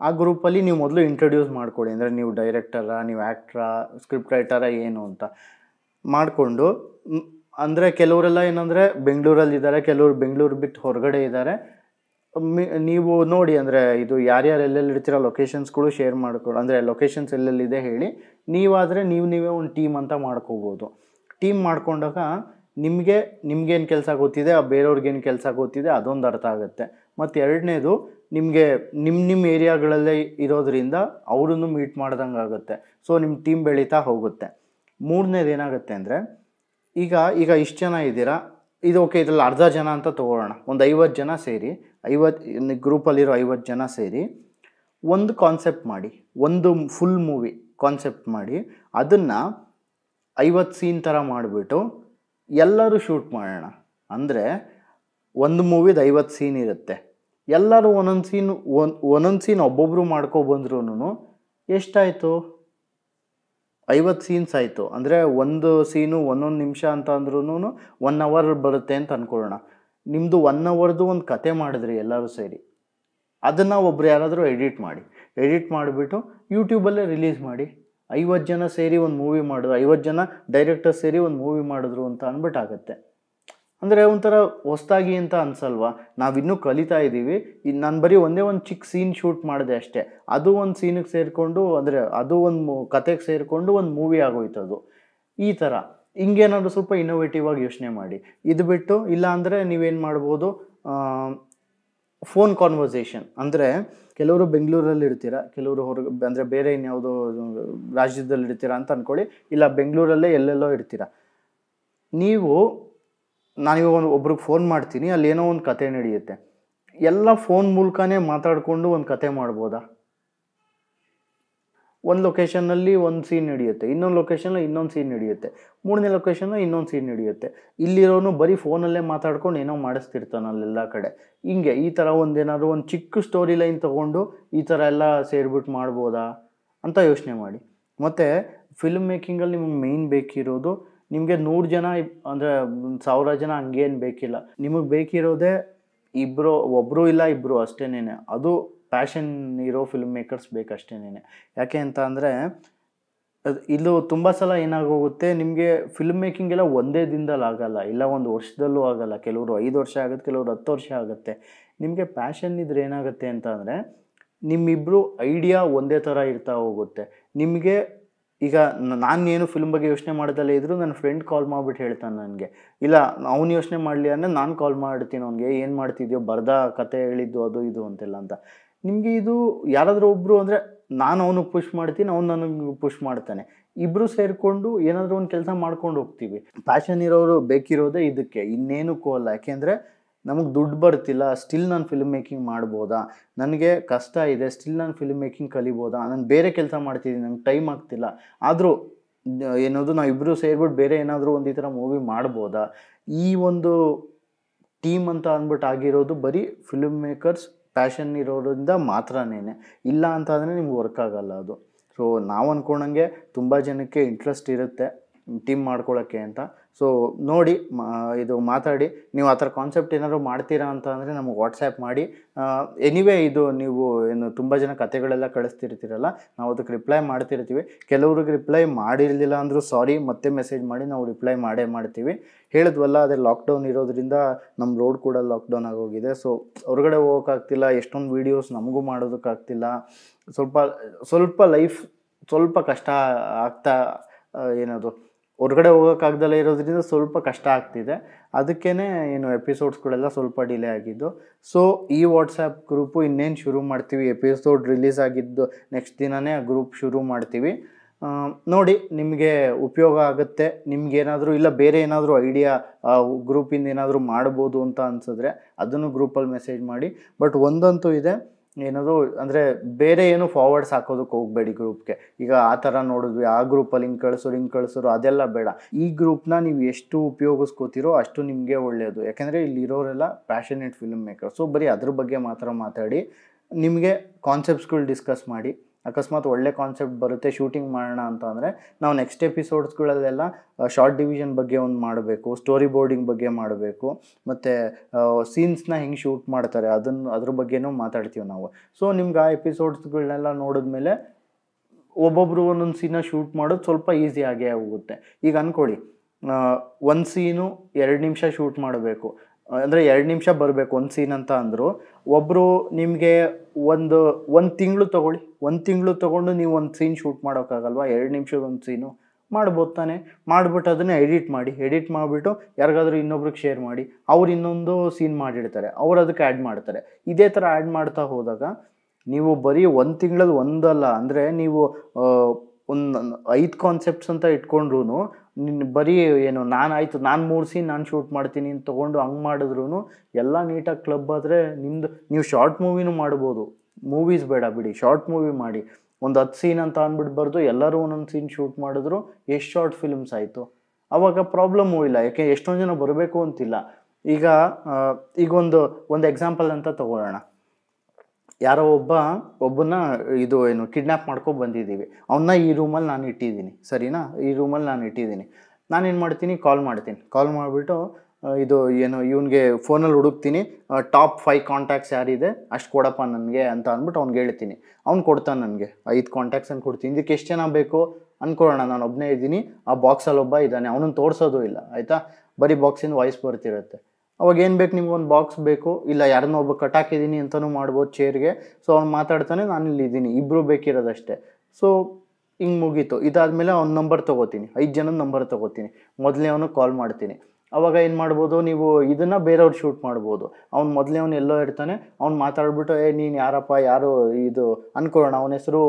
ಆ ಗ್ರೂಪಲ್ಲಿ ನೀವು ಮೊದಲು ಇಂಟ್ರೊಡ್ಯೂಸ್ ಮಾಡ್ಕೊಡಿ ಅಂದರೆ ನೀವು ಡೈರೆಕ್ಟರ ನೀವು ಆ್ಯಕ್ಟ್ರಾ ಸ್ಕ್ರಿಪ್ಟ್ ರೈಟರ ಏನು ಅಂತ ಮಾಡಿಕೊಂಡು ಅಂದರೆ ಕೆಲವರೆಲ್ಲ ಏನಂದರೆ ಬೆಂಗಳೂರಲ್ಲಿದ್ದಾರೆ ಕೆಲವರು ಬೆಂಗಳೂರು ಬಿಟ್ಟು ಹೊರಗಡೆ ಇದ್ದಾರೆ ನೀವು ನೋಡಿ ಅಂದರೆ ಇದು ಯಾರ್ಯಾರು ಎಲ್ಲೆಲ್ಲಿ ಇರ್ತೀರೋ ಲೊಕೇಶನ್ಸ್ಗಳು ಶೇರ್ ಮಾಡ್ಕೊಳ್ಳಿ ಅಂದರೆ ಲೊಕೇಶನ್ಸ್ ಎಲ್ಲೆಲ್ಲಿದೆ ಹೇಳಿ ನೀವಾದರೆ ನೀವು ನೀವೇ ಒಂದು ಟೀಮ್ ಅಂತ ಮಾಡ್ಕೋಬೋದು ಟೀಮ್ ಮಾಡ್ಕೊಂಡಾಗ ನಿಮಗೆ ನಿಮಗೇನು ಕೆಲಸ ಗೊತ್ತಿದೆ ಆ ಬೇರೆಯವ್ರಿಗೇನು ಕೆಲಸ ಗೊತ್ತಿದೆ ಅದೊಂದು ಅರ್ಥ ಆಗುತ್ತೆ ಮತ್ತು ಎರಡನೇದು ನಿಮಗೆ ನಿಮ್ಮ ನಿಮ್ಮ ಏರಿಯಾಗಳಲ್ಲೇ ಇರೋದರಿಂದ ಅವರನ್ನು ಮೀಟ್ ಮಾಡ್ದಂಗೆ ಆಗುತ್ತೆ ಸೊ ನಿಮ್ಮ ಟೀಮ್ ಬೆಳೀತಾ ಹೋಗುತ್ತೆ ಮೂರನೇದು ಏನಾಗುತ್ತೆ ಅಂದರೆ ಈಗ ಈಗ ಇಷ್ಟು ಜನ ಇದ್ದೀರಾ ಇದು ಓಕೆ ಇದರಲ್ಲಿ ಅರ್ಧ ಜನ ಅಂತ ತೊಗೊಳ್ಳೋಣ ಒಂದು ಐವತ್ತು ಜನ ಸೇರಿ ಐವತ್ತು ಗ್ರೂಪಲ್ಲಿರೋ ಐವತ್ತು ಜನ ಸೇರಿ ಒಂದು ಕಾನ್ಸೆಪ್ಟ್ ಮಾಡಿ ಒಂದು ಫುಲ್ ಮೂವಿ ಕಾನ್ಸೆಪ್ಟ್ ಮಾಡಿ ಅದನ್ನು ಐವತ್ತು ಸೀನ್ ಥರ ಮಾಡಿಬಿಟ್ಟು ಎಲ್ಲರೂ ಶೂಟ್ ಮಾಡೋಣ ಅಂದರೆ ಒಂದು ಮೂವಿದು ಐವತ್ತು ಸೀನ್ ಇರುತ್ತೆ ಎಲ್ಲರೂ ಒಂದೊಂದು ಸೀನ್ ಒಂದು ಒಂದೊಂದು ಸೀನ್ ಒಬ್ಬೊಬ್ಬರು ಮಾಡ್ಕೊಬಂದ್ರು ಎಷ್ಟಾಯಿತು ಐವತ್ತು ಸೀನ್ಸ್ ಆಯಿತು ಅಂದರೆ ಒಂದು ಸೀನು ಒಂದೊಂದು ನಿಮಿಷ ಅಂತ ಅಂದ್ರೂ ಒನ್ ಅವರ್ ಬರುತ್ತೆ ಅಂತ ಅಂದ್ಕೊಳ್ಳೋಣ ನಿಮ್ಮದು ಒನ್ ಅವರ್ದು ಒಂದು ಕತೆ ಮಾಡಿದ್ರಿ ಎಲ್ಲರೂ ಸೇರಿ ಅದನ್ನು ಒಬ್ರು ಯಾರಾದರೂ ಎಡಿಟ್ ಮಾಡಿ ಎಡಿಟ್ ಮಾಡಿಬಿಟ್ಟು ಯೂಟ್ಯೂಬಲ್ಲೇ ರಿಲೀಸ್ ಮಾಡಿ ಐವತ್ತು ಜನ ಸೇರಿ ಒಂದು ಮೂವಿ ಮಾಡಿದ್ರು ಐವತ್ತು ಜನ ಡೈರೆಕ್ಟರ್ ಸೇರಿ ಒಂದು ಮೂವಿ ಮಾಡಿದ್ರು ಅಂತ ಅಂದ್ಬಿಟ್ಟಾಗತ್ತೆ ಅಂದರೆ ಒಂಥರ ಹೊಸ್ದಾಗಿ ಅಂತ ಅನ್ಸಲ್ವಾ ನಾವಿನ್ನೂ ಕಲಿತಾ ಇದ್ದೀವಿ ನಾನು ಬರೀ ಒಂದೇ ಒಂದು ಚಿಕ್ಕ ಸೀನ್ ಶೂಟ್ ಮಾಡಿದೆ ಅಷ್ಟೇ ಅದು ಒಂದು ಸೀನಿಗೆ ಸೇರಿಕೊಂಡು ಅಂದರೆ ಅದು ಒಂದು ಕತೆಗೆ ಸೇರಿಕೊಂಡು ಒಂದು ಮೂವಿ ಅದು ಈ ಥರ ಹಿಂಗೇನಾದ್ರು ಸ್ವಲ್ಪ ಇನ್ನೋವೇಟಿವ್ ಆಗಿ ಯೋಚನೆ ಮಾಡಿ ಇದು ಬಿಟ್ಟು ಇಲ್ಲಾಂದರೆ ನೀವೇನು ಮಾಡ್ಬೋದು ಫೋನ್ ಕಾನ್ವರ್ಸೇಷನ್ ಅಂದರೆ ಕೆಲವರು ಬೆಂಗಳೂರಲ್ಲಿ ಇರ್ತೀರ ಕೆಲವರು ಹೊರಗೆ ಅಂದರೆ ಬೇರೆ ಇನ್ಯಾವುದೋ ರಾಜ್ಯದಲ್ಲಿ ಇರ್ತೀರಾ ಅಂತ ಅಂದ್ಕೊಳ್ಳಿ ಇಲ್ಲ ಬೆಂಗಳೂರಲ್ಲೇ ಎಲ್ಲೆಲ್ಲೋ ಇರ್ತೀರ ನೀವು ನಾನಿವಾಗ ಒಂದು ಒಬ್ರಿಗೆ ಫೋನ್ ಮಾಡ್ತೀನಿ ಅಲ್ಲಿ ಏನೋ ಒಂದು ಕತೆ ನಡೆಯುತ್ತೆ ಎಲ್ಲ ಫೋನ್ ಮೂಲಕನೇ ಮಾತಾಡಿಕೊಂಡು ಒಂದು ಕತೆ ಮಾಡ್ಬೋದಾ ಒಂದು ಲೊಕೇಶನ್ನಲ್ಲಿ ಒಂದು ಸೀನ್ ನಡೆಯುತ್ತೆ ಇನ್ನೊಂದು ಲೊಕೇಶನಲ್ಲಿ ಇನ್ನೊಂದು ಸೀನ್ ನಡೆಯುತ್ತೆ ಮೂರನೇ ಲೊಕೇಶನ್ನು ಇನ್ನೊಂದು ಸೀನ್ ನಡೆಯುತ್ತೆ ಇಲ್ಲಿರೋನು ಬರೀ ಫೋನಲ್ಲೇ ಮಾತಾಡ್ಕೊಂಡು ಏನೋ ಮಾಡಿಸ್ತಿರ್ತಾನೆ ಅಲ್ಲೆಲ್ಲ ಕಡೆ ಹಿಂಗೆ ಈ ಥರ ಒಂದೇನಾದ್ರು ಒಂದು ಚಿಕ್ಕ ಸ್ಟೋರಿ ಲೈನ್ ತೊಗೊಂಡು ಈ ಥರ ಎಲ್ಲ ಸೇರಿಬಿಟ್ಟು ಮಾಡ್ಬೋದಾ ಅಂತ ಯೋಚನೆ ಮಾಡಿ ಮತ್ತು ಫಿಲ್ಮ್ ಮೇಕಿಂಗಲ್ಲಿ ನಿಮಗೆ ಮೇಯ್ನ್ ಬೇಕಿರೋದು ನಿಮಗೆ ನೂರು ಜನ ಅಂದರೆ ಸಾವಿರ ಜನ ಹಂಗೇನು ಬೇಕಿಲ್ಲ ನಿಮಗೆ ಬೇಕಿರೋದೇ ಇಬ್ಬರು ಒಬ್ಬರು ಇಲ್ಲ ಇಬ್ಬರು ಅಷ್ಟೇನೇ ಅದು ಪ್ಯಾಷನ್ ಇರೋ ಫಿಲ್ಮ್ ಮೇಕರ್ಸ್ ಬೇಕಷ್ಟೇನೆ ಯಾಕೆ ಅಂತ ಅಂದರೆ ಇದು ತುಂಬ ಸಲ ಏನಾಗೋಗುತ್ತೆ ನಿಮಗೆ ಫಿಲ್ಮ್ ಮೇಕಿಂಗ್ ಎಲ್ಲ ಒಂದೇ ದಿನದಲ್ಲಿ ಆಗಲ್ಲ ಇಲ್ಲ ಒಂದು ವರ್ಷದಲ್ಲೂ ಆಗಲ್ಲ ಕೆಲವರು ಐದು ವರ್ಷ ಆಗುತ್ತೆ ಕೆಲವರು ಹತ್ತು ವರ್ಷ ಆಗುತ್ತೆ ನಿಮಗೆ ಪ್ಯಾಷನ್ ಇದ್ರೆ ಏನಾಗುತ್ತೆ ಅಂತ ಅಂದರೆ ನಿಮ್ಮಿಬ್ಬರು ಐಡಿಯಾ ಒಂದೇ ಥರ ಇರ್ತಾ ಹೋಗುತ್ತೆ ನಿಮಗೆ ಈಗ ನಾನು ಏನು ಫಿಲ್ಮ್ ಬಗ್ಗೆ ಯೋಚನೆ ಮಾಡೋದಲ್ಲ ಇದ್ದರೂ ನನ್ನ ಫ್ರೆಂಡ್ ಕಾಲ್ ಮಾಡಿಬಿಟ್ಟು ಹೇಳ್ತಾನೆ ನನಗೆ ಇಲ್ಲ ಅವ್ನು ಯೋಚನೆ ಮಾಡಲಿ ಅಂದರೆ ನಾನು ಕಾಲ್ ಮಾಡ್ತೀನಿ ಅವನಿಗೆ ಏನು ಮಾಡ್ತಿದ್ಯೋ ಬರ್ದ ಕತೆ ಹೇಳಿದ್ದು ಅದು ಇದು ಅಂತೆಲ್ಲ ಅಂತ ನಿಮಗೆ ಇದು ಯಾರಾದರೂ ಒಬ್ಬರು ಅಂದರೆ ನಾನು ಅವನಿಗೆ ಪುಷ್ ಮಾಡ್ತೀನಿ ಅವ್ನು ನನಗೆ ಪುಷ್ ಮಾಡ್ತಾನೆ ಇಬ್ಬರು ಸೇರಿಕೊಂಡು ಏನಾದರೂ ಒಂದು ಕೆಲಸ ಮಾಡ್ಕೊಂಡು ಹೋಗ್ತೀವಿ ಪ್ಯಾಷನ್ ಇರೋರು ಬೇಕಿರೋದೇ ಇದಕ್ಕೆ ಇನ್ನೇನಕ್ಕೂ ಅಲ್ಲ ಯಾಕೆಂದರೆ ನಮಗೆ ದುಡ್ಡು ಬರ್ತಿಲ್ಲ ಸ್ಟಿಲ್ ನಾನು ಫಿಲ್ಮ್ ಮೇಕಿಂಗ್ ಮಾಡ್ಬೋದಾ ನನಗೆ ಕಷ್ಟ ಇದೆ ಸ್ಟಿಲ್ ನಾನು ಫಿಲ್ಮ್ ಮೇಕಿಂಗ್ ಕಲಿಬೋದಾ ನಾನು ಬೇರೆ ಕೆಲಸ ಮಾಡ್ತಿದ್ದೀನಿ ನಂಗೆ ಟೈಮ್ ಆಗ್ತಿಲ್ಲ ಆದರೂ ಏನೋದು ನಾವು ಇಬ್ಬರು ಸೇರಿಬಿಟ್ಟು ಬೇರೆ ಏನಾದರೂ ಒಂದು ಈ ಥರ ಮೂವಿ ಮಾಡ್ಬೋದಾ ಈ ಒಂದು ಟೀಮ್ ಅಂತ ಅಂದ್ಬಿಟ್ಟು ಆಗಿರೋದು ಬರೀ ಫಿಲ್ಮ್ ಮೇಕರ್ಸ್ ಪ್ಯಾಷನ್ ಇರೋದ್ರಿಂದ ಮಾತ್ರನೇ ಇಲ್ಲ ಅಂತ ನಿಮ್ಗೆ ವರ್ಕ್ ಆಗಲ್ಲ ಅದು ಸೊ ನಾವು ಅಂದ್ಕೊಂಡಂಗೆ ತುಂಬ ಜನಕ್ಕೆ ಇಂಟ್ರೆಸ್ಟ್ ಇರುತ್ತೆ ಟೀಮ್ ಮಾಡ್ಕೊಳ್ಳೋಕ್ಕೆ ಅಂತ ಸೊ ನೋಡಿ ಮಾ ಇದು ಮಾತಾಡಿ ನೀವು ಆ ಥರ ಕಾನ್ಸೆಪ್ಟ್ ಏನಾದರೂ ಮಾಡ್ತೀರಾ ಅಂತ ಅಂದರೆ ನಮಗೆ ವಾಟ್ಸ್ಯಾಪ್ ಮಾಡಿ ಎನಿವೇ ಇದು ನೀವು ಏನು ತುಂಬ ಜನ ಕತೆಗಳೆಲ್ಲ ಕಳಿಸ್ತಿರ್ತೀರಲ್ಲ ನಾವು ಅದಕ್ಕೆ ರಿಪ್ಲೈ ಮಾಡ್ತಿರ್ತೀವಿ ಕೆಲವ್ರಿಗೆ ರಿಪ್ಲೈ ಮಾಡಿರಲಿಲ್ಲ ಅಂದರೂ ಸಾರಿ ಮತ್ತೆ ಮೆಸೇಜ್ ಮಾಡಿ ನಾವು ರಿಪ್ಲೈ ಮಾಡೇ ಮಾಡ್ತೀವಿ ಹೇಳಿದ್ವಲ್ಲ ಅದೇ ಲಾಕ್ಡೌನ್ ಇರೋದ್ರಿಂದ ನಮ್ಮ ರೋಡ್ ಕೂಡ ಲಾಕ್ಡೌನ್ ಆಗೋಗಿದೆ ಸೊ ಹೊರಗಡೆ ಹೋಗೋಕ್ಕಾಗ್ತಿಲ್ಲ ಎಷ್ಟೊಂದು ವೀಡಿಯೋಸ್ ನಮಗೂ ಮಾಡೋದಕ್ಕಾಗ್ತಿಲ್ಲ ಸ್ವಲ್ಪ ಸ್ವಲ್ಪ ಲೈಫ್ ಸ್ವಲ್ಪ ಕಷ್ಟ ಆಗ್ತಾ ಏನದು ಹೊರಗಡೆ ಹೋಗೋಕ್ಕಾಗ್ದಲ್ಲೇ ಇರೋದ್ರಿಂದ ಸ್ವಲ್ಪ ಕಷ್ಟ ಆಗ್ತಿದೆ ಅದಕ್ಕೇ ಏನು ಎಪಿಸೋಡ್ಸ್ಗಳೆಲ್ಲ ಸ್ವಲ್ಪ ಡಿಲೇ ಆಗಿದ್ದು ಸೊ ಈ ವಾಟ್ಸಪ್ ಗ್ರೂಪು ಇನ್ನೇನು ಶುರು ಮಾಡ್ತೀವಿ ಎಪಿಸೋಡ್ ರಿಲೀಸ್ ಆಗಿದ್ದು ನೆಕ್ಸ್ಟ್ ದಿನವೇ ಆ ಗ್ರೂಪ್ ಶುರು ಮಾಡ್ತೀವಿ ನೋಡಿ ನಿಮಗೆ ಉಪಯೋಗ ಆಗುತ್ತೆ ನಿಮ್ಗೇನಾದರೂ ಇಲ್ಲ ಬೇರೆ ಏನಾದರೂ ಐಡಿಯಾ ಗ್ರೂಪಿಂದ ಏನಾದರೂ ಮಾಡ್ಬೋದು ಅಂತ ಅನಿಸಿದ್ರೆ ಅದನ್ನು ಗ್ರೂಪಲ್ಲಿ ಮೆಸೇಜ್ ಮಾಡಿ ಬಟ್ ಒಂದಂತೂ ಇದೆ ಏನದು ಅಂದರೆ ಬೇರೆ ಏನು ಫಾರ್ವರ್ಡ್ಸ್ ಹಾಕೋದಕ್ಕೆ ಹೋಗಬೇಡಿ ಗ್ರೂಪ್ಗೆ ಈಗ ಆ ಥರ ನೋಡಿದ್ವಿ ಆ ಗ್ರೂಪಲ್ಲಿ ಹಿಂಗೆ ಕಳಿಸೋರು ಹಿಂಗೆ ಕಳಿಸೋರು ಅದೆಲ್ಲ ಬೇಡ ಈ ಗ್ರೂಪ್ನ ನೀವು ಎಷ್ಟು ಉಪಯೋಗಿಸ್ಕೋತಿರೋ ಅಷ್ಟು ನಿಮಗೆ ಒಳ್ಳೆಯದು ಯಾಕೆಂದರೆ ಇಲ್ಲಿರೋರೆಲ್ಲ ಪ್ಯಾಷನೇಟ್ ಫಿಲ್ಮ್ ಮೇಕರ್ ಸೊ ಬರೀ ಅದ್ರ ಬಗ್ಗೆ ಮಾತ್ರ ಮಾತಾಡಿ ನಿಮಗೆ ಕಾನ್ಸೆಪ್ಟ್ಸ್ಗಳು ಡಿಸ್ಕಸ್ ಮಾಡಿ ಅಕಸ್ಮಾತ್ ಒಳ್ಳೆ ಕಾನ್ಸೆಪ್ಟ್ ಬರುತ್ತೆ ಶೂಟಿಂಗ್ ಮಾಡೋಣ ಅಂತ ಅಂದರೆ ನಾವು ನೆಕ್ಸ್ಟ್ ಎಪಿಸೋಡ್ಸ್ಗಳಲ್ಲೆಲ್ಲ ಶಾರ್ಟ್ ಡಿವಿಷನ್ ಬಗ್ಗೆ ಒಂದು ಮಾಡಬೇಕು ಸ್ಟೋರಿ ಬೋರ್ಡಿಂಗ್ ಬಗ್ಗೆ ಮಾಡಬೇಕು ಮತ್ತು ಸೀನ್ಸ್ನ ಹೆಂಗೆ ಶೂಟ್ ಮಾಡ್ತಾರೆ ಅದನ್ನು ಅದ್ರ ಬಗ್ಗೆನೂ ಮಾತಾಡ್ತೀವಿ ನಾವು ಸೊ ನಿಮ್ಗೆ ಆ ಎಪಿಸೋಡ್ಸ್ಗಳನ್ನೆಲ್ಲ ನೋಡಿದ್ಮೇಲೆ ಒಬ್ಬೊಬ್ರು ಒಂದೊಂದು ಸೀನ ಶೂಟ್ ಮಾಡೋದು ಸ್ವಲ್ಪ ಈಸಿ ಹೋಗುತ್ತೆ ಈಗ ಅಂದ್ಕೊಳ್ಳಿ ಒಂದು ಸೀನು ಎರಡು ನಿಮಿಷ ಶೂಟ್ ಮಾಡಬೇಕು ಅಂದರೆ ಎರಡು ನಿಮಿಷ ಬರಬೇಕು ಒಂದು ಸೀನ್ ಅಂತ ಅಂದರು ಒಬ್ಬರು ನಿಮಗೆ ಒಂದು ಒಂದು ತಿಂಗಳು ತೊಗೊಳ್ಳಿ ಒಂದು ತಿಂಗಳು ತೊಗೊಂಡು ನೀವು ಒಂದು ಸೀನ್ ಶೂಟ್ ಮಾಡೋಕ್ಕಾಗಲ್ವಾ ಎರಡು ನಿಮಿಷದ ಒಂದು ಸೀನು ಮಾಡ್ಬೋದು ತಾನೆ ಮಾಡಿಬಿಟ್ಟು ಅದನ್ನು ಎಡಿಟ್ ಮಾಡಿ ಎಡಿಟ್ ಮಾಡಿಬಿಟ್ಟು ಯಾರಿಗಾದರೂ ಇನ್ನೊಬ್ರಿಗೆ ಶೇರ್ ಮಾಡಿ ಅವ್ರು ಇನ್ನೊಂದು ಸೀನ್ ಮಾಡಿಡ್ತಾರೆ ಅವ್ರು ಅದಕ್ಕೆ ಆ್ಯಡ್ ಮಾಡ್ತಾರೆ ಇದೇ ಥರ ಆ್ಯಡ್ ಮಾಡ್ತಾ ಹೋದಾಗ ನೀವು ಬರೀ ಒಂದು ತಿಂಗಳದ್ದು ಒಂದಲ್ಲ ಅಂದರೆ ನೀವು ಒಂದು ಐದು ಕಾನ್ಸೆಪ್ಟ್ಸ್ ಅಂತ ಇಟ್ಕೊಂಡ್ರು ನಿನ್ನ ಬರೀ ಏನು ನಾನು ಆಯಿತು ನಾನು ಮೂರು ಸೀನ್ ನಾನು ಶೂಟ್ ಮಾಡ್ತೀನಿ ಅಂತ ತೊಗೊಂಡು ಹಂಗೆ ಮಾಡಿದ್ರು ಎಲ್ಲ ನೀಟಾಗಿ ಕ್ಲಬ್ ಆದರೆ ನಿಮ್ದು ನೀವು ಶಾರ್ಟ್ ಮೂವಿನೂ ಮಾಡ್ಬೋದು ಮೂವೀಸ್ ಬೇಡ ಬಿಡಿ ಶಾರ್ಟ್ ಮೂವಿ ಮಾಡಿ ಒಂದು ಹತ್ತು ಸೀನ್ ಅಂತ ಅಂದ್ಬಿಡ್ಬಾರ್ದು ಎಲ್ಲರೂ ಒಂದೊಂದು ಸೀನ್ ಶೂಟ್ ಮಾಡಿದ್ರು ಎಷ್ಟು ಶಾರ್ಟ್ ಫಿಲ್ಮ್ಸ್ ಆಯಿತು ಆವಾಗ ಪ್ರಾಬ್ಲಮ್ಮೂ ಇಲ್ಲ ಯಾಕೆ ಎಷ್ಟೊಂದು ಜನ ಬರಬೇಕು ಅಂತಿಲ್ಲ ಈಗ ಈಗೊಂದು ಒಂದು ಎಕ್ಸಾಂಪಲ್ ಅಂತ ತಗೊಳ್ಳೋಣ ಯಾರೋ ಒಬ್ಬ ಒಬ್ಬನ ಇದು ಏನು ಕಿಡ್ನ್ಯಾಪ್ ಮಾಡ್ಕೊಂಡು ಬಂದಿದ್ದೀವಿ ಅವನ್ನ ಈ ರೂಮಲ್ಲಿ ನಾನು ಇಟ್ಟಿದ್ದೀನಿ ಸರಿನಾ ಈ ರೂಮಲ್ಲಿ ನಾನು ಇಟ್ಟಿದ್ದೀನಿ ನಾನೇನು ಮಾಡ್ತೀನಿ ಕಾಲ್ ಮಾಡ್ತೀನಿ ಕಾಲ್ ಮಾಡಿಬಿಟ್ಟು ಇದು ಏನು ಇವನಿಗೆ ಫೋನಲ್ಲಿ ಹುಡುಕ್ತೀನಿ ಟಾಪ್ ಫೈವ್ ಕಾಂಟ್ಯಾಕ್ಟ್ಸ್ ಯಾರಿದೆ ಅಷ್ಟು ಕೊಡಪ್ಪ ನನಗೆ ಅಂತ ಅಂದ್ಬಿಟ್ಟು ಅವ್ನಿಗೆ ಹೇಳ್ತೀನಿ ಅವ್ನು ಕೊಡ್ತಾನೆ ನನಗೆ ಐದು ಕಾಂಟ್ಯಾಕ್ಟ್ಸನ್ನು ಕೊಡ್ತೀನಿ ಇದಕ್ಕೆ ಎಷ್ಟು ಜನ ಬೇಕು ಅಂದ್ಕೊಳ್ಳೋಣ ನಾನು ಒಬ್ಬನೇ ಇದ್ದೀನಿ ಆ ಬಾಕ್ಸಲ್ಲಿ ಒಬ್ಬ ಇದ್ದಾನೆ ಅವನನ್ನು ತೋರಿಸೋದು ಇಲ್ಲ ಆಯಿತಾ ಬರೀ ಬಾಕ್ಸಿಂದ ವಾಯ್ಸ್ ಬರ್ತಿರುತ್ತೆ ಅವಾಗ ಏನು ಬೇಕು ಒಂದು ಬಾಕ್ಸ್ ಬೇಕು ಇಲ್ಲ ಯಾರನ್ನೋ ಒಬ್ಬ ಕಟ್ಟಾಕಿದ್ದೀನಿ ಅಂತಲೂ ಮಾಡ್ಬೋದು ಚೇರ್ಗೆ ಸೊ ಅವ್ನು ಮಾತಾಡ್ತಾನೆ ನಾನು ಇಲ್ಲಿ ಇದ್ದೀನಿ ಇಬ್ಬರು ಬೇಕಿರೋದಷ್ಟೇ ಸೊ ಹಿಂಗೆ ಮುಗೀತು ಇದಾದಮೇಲೆ ಅವ್ನ ನಂಬರ್ ತೊಗೋತೀನಿ ಐದು ಜನದ ನಂಬರ್ ತೊಗೋತೀನಿ ಮೊದಲೇ ಅವನು ಕಾಲ್ ಮಾಡ್ತೀನಿ ಅವಾಗ ಏನು ಮಾಡ್ಬೋದು ನೀವು ಇದನ್ನು ಬೇರೆಯವ್ರು ಶೂಟ್ ಮಾಡ್ಬೋದು ಅವ್ನು ಮೊದಲೇ ಅವ್ನು ಎಲ್ಲೋ ಇರ್ತಾನೆ ಅವ್ನು ಮಾತಾಡ್ಬಿಟ್ಟು ಏ ನೀನು ಯಾರಪ್ಪ ಯಾರು ಇದು ಅಂದ್ಕೊಳ್ಳೋಣ ಅವನ ಹೆಸರು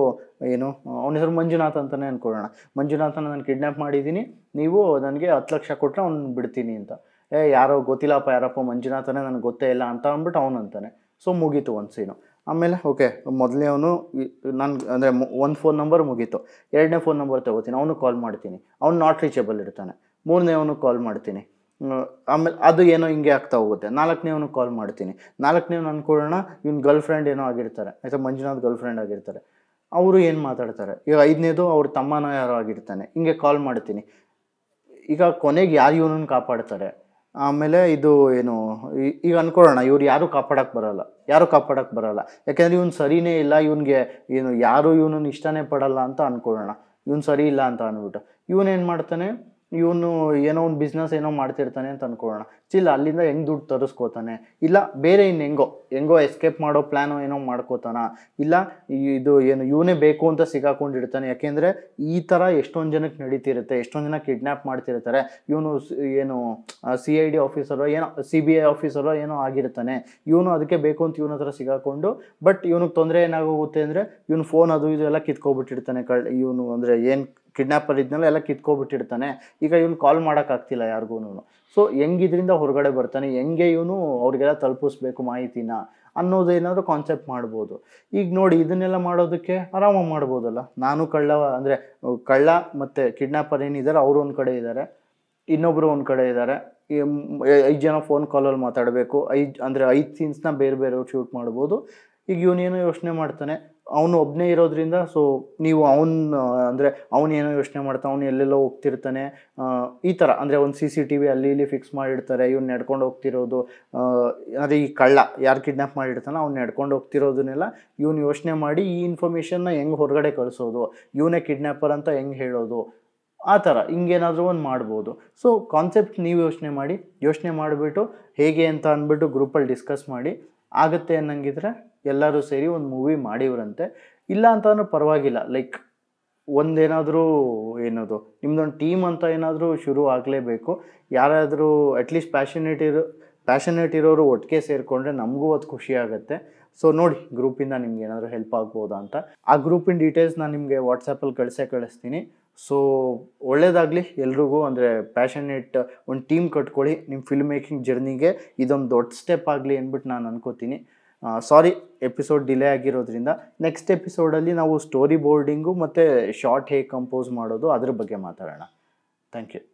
ಏನು ಅವನ ಹೆಸರು ಮಂಜುನಾಥ್ ಅಂತಲೇ ಅಂದ್ಕೊಳ್ಳೋಣ ಮಂಜುನಾಥನ ನಾನು ಕಿಡ್ನ್ಯಾಪ್ ಮಾಡಿದ್ದೀನಿ ನೀವು ನನಗೆ ಹತ್ತು ಲಕ್ಷ ಕೊಟ್ಟರೆ ಅವ್ನು ಬಿಡ್ತೀನಿ ಅಂತ ಏ ಯಾರೋ ಗೊತ್ತಿಲ್ಲಪ್ಪ ಯಾರಪ್ಪ ಮಂಜುನಾಥನೇ ನನಗೆ ಗೊತ್ತೇ ಇಲ್ಲ ಅಂತ ಅಂದ್ಬಿಟ್ಟು ಅವನಂತಾನೆ ಸೊ ಮುಗೀತು ಒಂದು ಸೀನು ಆಮೇಲೆ ಓಕೆ ಮೊದಲನೇ ಅವನು ನನ್ನ ಅಂದರೆ ಒಂದು ಫೋನ್ ನಂಬರ್ ಮುಗೀತು ಎರಡನೇ ಫೋನ್ ನಂಬರ್ ತೊಗೋತೀನಿ ಅವನು ಕಾಲ್ ಮಾಡ್ತೀನಿ ಅವ್ನು ನಾಟ್ ರೀಚೇಬಲ್ ಇರ್ತಾನೆ ಮೂರನೇ ಅವನು ಕಾಲ್ ಮಾಡ್ತೀನಿ ಆಮೇಲೆ ಅದು ಏನೋ ಹಿಂಗೆ ಆಗ್ತಾ ಹೋಗುತ್ತೆ ನಾಲ್ಕನೇ ಅವನು ಕಾಲ್ ಮಾಡ್ತೀನಿ ಅವ್ನು ಅನ್ಕೊಳ್ಳೋಣ ಇವ್ನ ಗರ್ಲ್ ಫ್ರೆಂಡ್ ಏನೋ ಆಗಿರ್ತಾರೆ ಆಯಿತಾ ಮಂಜುನಾಥ್ ಗರ್ಲ್ ಫ್ರೆಂಡ್ ಆಗಿರ್ತಾರೆ ಅವರು ಏನು ಮಾತಾಡ್ತಾರೆ ಈಗ ಐದನೇದು ಅವ್ರ ತಮ್ಮನೋ ಯಾರೋ ಆಗಿರ್ತಾನೆ ಹಿಂಗೆ ಕಾಲ್ ಮಾಡ್ತೀನಿ ಈಗ ಕೊನೆಗೆ ಯಾರು ಇವನನ್ನು ಕಾಪಾಡ್ತಾರೆ ಆಮೇಲೆ ಇದು ಏನು ಈಗ ಅನ್ಕೊಳ್ಳೋಣ ಇವ್ರು ಯಾರು ಕಾಪಾಡಕ್ಕೆ ಬರಲ್ಲ ಯಾರು ಕಾಪಾಡಕ್ಕೆ ಬರಲ್ಲ ಯಾಕೆಂದರೆ ಇವ್ನು ಸರಿನೇ ಇಲ್ಲ ಇವನಿಗೆ ಏನು ಯಾರು ಇವನನ್ನ ಇಷ್ಟನೇ ಪಡಲ್ಲ ಅಂತ ಅನ್ಕೊಳ್ಳೋಣ ಇವ್ನು ಸರಿ ಇಲ್ಲ ಅಂತ ಅಂದ್ಬಿಟ್ಟು ಇವನೇನು ಮಾಡ್ತಾನೆ ಇವನು ಏನೋ ಒಂದು ಬಿಸ್ನೆಸ್ ಏನೋ ಮಾಡ್ತಿರ್ತಾನೆ ಅಂತ ಅನ್ಕೊಳ್ಳೋಣ ಚಿಲ್ಲ ಅಲ್ಲಿಂದ ಹೆಂಗೆ ದುಡ್ಡು ತರಿಸ್ಕೋತಾನೆ ಇಲ್ಲ ಬೇರೆ ಇನ್ನು ಹೆಂಗೋ ಹೆಂಗೋ ಎಸ್ಕೇಪ್ ಮಾಡೋ ಪ್ಲ್ಯಾನು ಏನೋ ಮಾಡ್ಕೋತಾನ ಇಲ್ಲ ಇದು ಏನು ಇವನೇ ಬೇಕು ಅಂತ ಸಿಗಾಕೊಂಡಿರ್ತಾನೆ ಯಾಕೆಂದರೆ ಈ ಥರ ಎಷ್ಟೊಂದು ಜನಕ್ಕೆ ನಡೀತಿರುತ್ತೆ ಎಷ್ಟೊಂದು ಜನ ಕಿಡ್ನ್ಯಾಪ್ ಮಾಡ್ತಿರ್ತಾರೆ ಇವನು ಏನು ಸಿ ಐ ಡಿ ಆಫೀಸರೋ ಏನೋ ಸಿ ಬಿ ಐ ಆಫೀಸರೋ ಏನೋ ಆಗಿರ್ತಾನೆ ಇವನು ಅದಕ್ಕೆ ಬೇಕು ಅಂತ ಇವನ ಹತ್ರ ಸಿಗಾಕೊಂಡು ಬಟ್ ಇವನಿಗೆ ತೊಂದರೆ ಏನಾಗೋಗುತ್ತೆ ಅಂದರೆ ಇವನು ಫೋನ್ ಅದು ಇದು ಎಲ್ಲ ಕಿತ್ಕೊಬಿಟ್ಟಿರ್ತಾನೆ ಕಳ್ ಇವನು ಅಂದರೆ ಏನು ಕಿಡ್ನಾಪರ್ ಇದ್ನೆಲ್ಲ ಎಲ್ಲ ಕಿತ್ಕೊಬಿಟ್ಟಿರ್ತಾನೆ ಈಗ ಇವನು ಕಾಲ್ ಮಾಡೋಕ್ಕಾಗ್ತಿಲ್ಲ ಯಾರಿಗೂ ಸೊ ಹೆಂಗಿದ್ರಿಂದ ಹೊರಗಡೆ ಬರ್ತಾನೆ ಹೆಂಗೆ ಇವನು ಅವ್ರಿಗೆಲ್ಲ ತಲುಪಿಸ್ಬೇಕು ಮಾಹಿತಿನ ಅನ್ನೋದು ಕಾನ್ಸೆಪ್ಟ್ ಮಾಡ್ಬೋದು ಈಗ ನೋಡಿ ಇದನ್ನೆಲ್ಲ ಮಾಡೋದಕ್ಕೆ ಆರಾಮಾಗಿ ಮಾಡ್ಬೋದಲ್ಲ ನಾನು ಕಳ್ಳ ಅಂದರೆ ಕಳ್ಳ ಮತ್ತು ಕಿಡ್ನ್ಯಾಪರ್ ಏನಿದ್ದಾರೆ ಅವರು ಒಂದು ಕಡೆ ಇದ್ದಾರೆ ಇನ್ನೊಬ್ಬರು ಒಂದು ಕಡೆ ಇದ್ದಾರೆ ಐದು ಜನ ಫೋನ್ ಕಾಲಲ್ಲಿ ಮಾತಾಡಬೇಕು ಐದು ಅಂದರೆ ಐದು ಸೀನ್ಸ್ನ ಬೇರೆ ಬೇರೆಯವ್ರು ಶೂಟ್ ಮಾಡ್ಬೋದು ಈಗ ಇವನೇನು ಯೋಚನೆ ಮಾಡ್ತಾನೆ ಅವನು ಒಬ್ಬನೇ ಇರೋದ್ರಿಂದ ಸೊ ನೀವು ಅವನು ಅಂದರೆ ಅವನೇನೋ ಏನೋ ಯೋಚನೆ ಮಾಡ್ತಾ ಅವನು ಎಲ್ಲೆಲ್ಲೋ ಹೋಗ್ತಿರ್ತಾನೆ ಈ ಥರ ಅಂದರೆ ಒಂದು ಸಿ ಸಿ ಟಿ ವಿ ಅಲ್ಲಿ ಇಲ್ಲಿ ಫಿಕ್ಸ್ ಮಾಡಿರ್ತಾರೆ ಇವ್ನು ನಡ್ಕೊಂಡು ಹೋಗ್ತಿರೋದು ಅದೇ ಈ ಕಳ್ಳ ಯಾರು ಕಿಡ್ನಾಪ್ ಮಾಡಿರ್ತಾನೋ ಅವ್ನು ನಡ್ಕೊಂಡು ಹೋಗ್ತಿರೋದನ್ನೆಲ್ಲ ಇವನು ಯೋಚನೆ ಮಾಡಿ ಈ ಇನ್ಫಾರ್ಮೇಷನ್ನ ಹೆಂಗೆ ಹೊರಗಡೆ ಕಳಿಸೋದು ಇವನೇ ಕಿಡ್ನಾಪರ್ ಅಂತ ಹೆಂಗೆ ಹೇಳೋದು ಆ ಥರ ಹಿಂಗೇನಾದರೂ ಒಂದು ಮಾಡ್ಬೋದು ಸೊ ಕಾನ್ಸೆಪ್ಟ್ ನೀವು ಯೋಚನೆ ಮಾಡಿ ಯೋಚನೆ ಮಾಡಿಬಿಟ್ಟು ಹೇಗೆ ಅಂತ ಅಂದ್ಬಿಟ್ಟು ಗ್ರೂಪಲ್ಲಿ ಡಿಸ್ಕಸ್ ಮಾಡಿ ಆಗುತ್ತೆ ಅನ್ನಂಗಿದ್ರೆ ಎಲ್ಲರೂ ಸೇರಿ ಒಂದು ಮೂವಿ ಮಾಡಿವ್ರಂತೆ ಇಲ್ಲ ಅಂತಂದ್ರೆ ಪರವಾಗಿಲ್ಲ ಲೈಕ್ ಒಂದೇನಾದರೂ ಏನದು ನಿಮ್ದೊಂದು ಟೀಮ್ ಅಂತ ಏನಾದರೂ ಶುರು ಆಗಲೇಬೇಕು ಯಾರಾದರೂ ಅಟ್ಲೀಸ್ಟ್ ಪ್ಯಾಷನೇಟ್ ಇರೋ ಪ್ಯಾಷನೇಟ್ ಇರೋರು ಒಟ್ಟಿಗೆ ಸೇರಿಕೊಂಡ್ರೆ ನಮಗೂ ಅದು ಖುಷಿ ಆಗುತ್ತೆ ಸೊ ನೋಡಿ ಗ್ರೂಪಿಂದ ನಿಮ್ಗೆ ಏನಾದರೂ ಹೆಲ್ಪ್ ಆಗ್ಬೋದಾ ಅಂತ ಆ ಗ್ರೂಪಿನ ಡೀಟೇಲ್ಸ್ ನಾನು ನಿಮಗೆ ವಾಟ್ಸಪ್ಪಲ್ಲಿ ಕಳಿಸೇ ಕಳಿಸ್ತೀನಿ ಸೊ ಒಳ್ಳೇದಾಗಲಿ ಎಲ್ರಿಗೂ ಅಂದರೆ ಪ್ಯಾಷನೇಟ್ ಒಂದು ಟೀಮ್ ಕಟ್ಕೊಳ್ಳಿ ನಿಮ್ಮ ಫಿಲ್ಮ್ ಮೇಕಿಂಗ್ ಜರ್ನಿಗೆ ಇದೊಂದು ದೊಡ್ಡ ಸ್ಟೆಪ್ ಆಗಲಿ ಅಂದ್ಬಿಟ್ಟು ನಾನು ಅನ್ಕೋತೀನಿ ಸಾರಿ ಎಪಿಸೋಡ್ ಡಿಲೇ ಆಗಿರೋದ್ರಿಂದ ನೆಕ್ಸ್ಟ್ ಎಪಿಸೋಡಲ್ಲಿ ನಾವು ಸ್ಟೋರಿ ಬೋರ್ಡಿಂಗು ಮತ್ತು ಶಾರ್ಟ್ ಹೇಗೆ ಕಂಪೋಸ್ ಮಾಡೋದು ಅದ್ರ ಬಗ್ಗೆ ಮಾತಾಡೋಣ ಥ್ಯಾಂಕ್ ಯು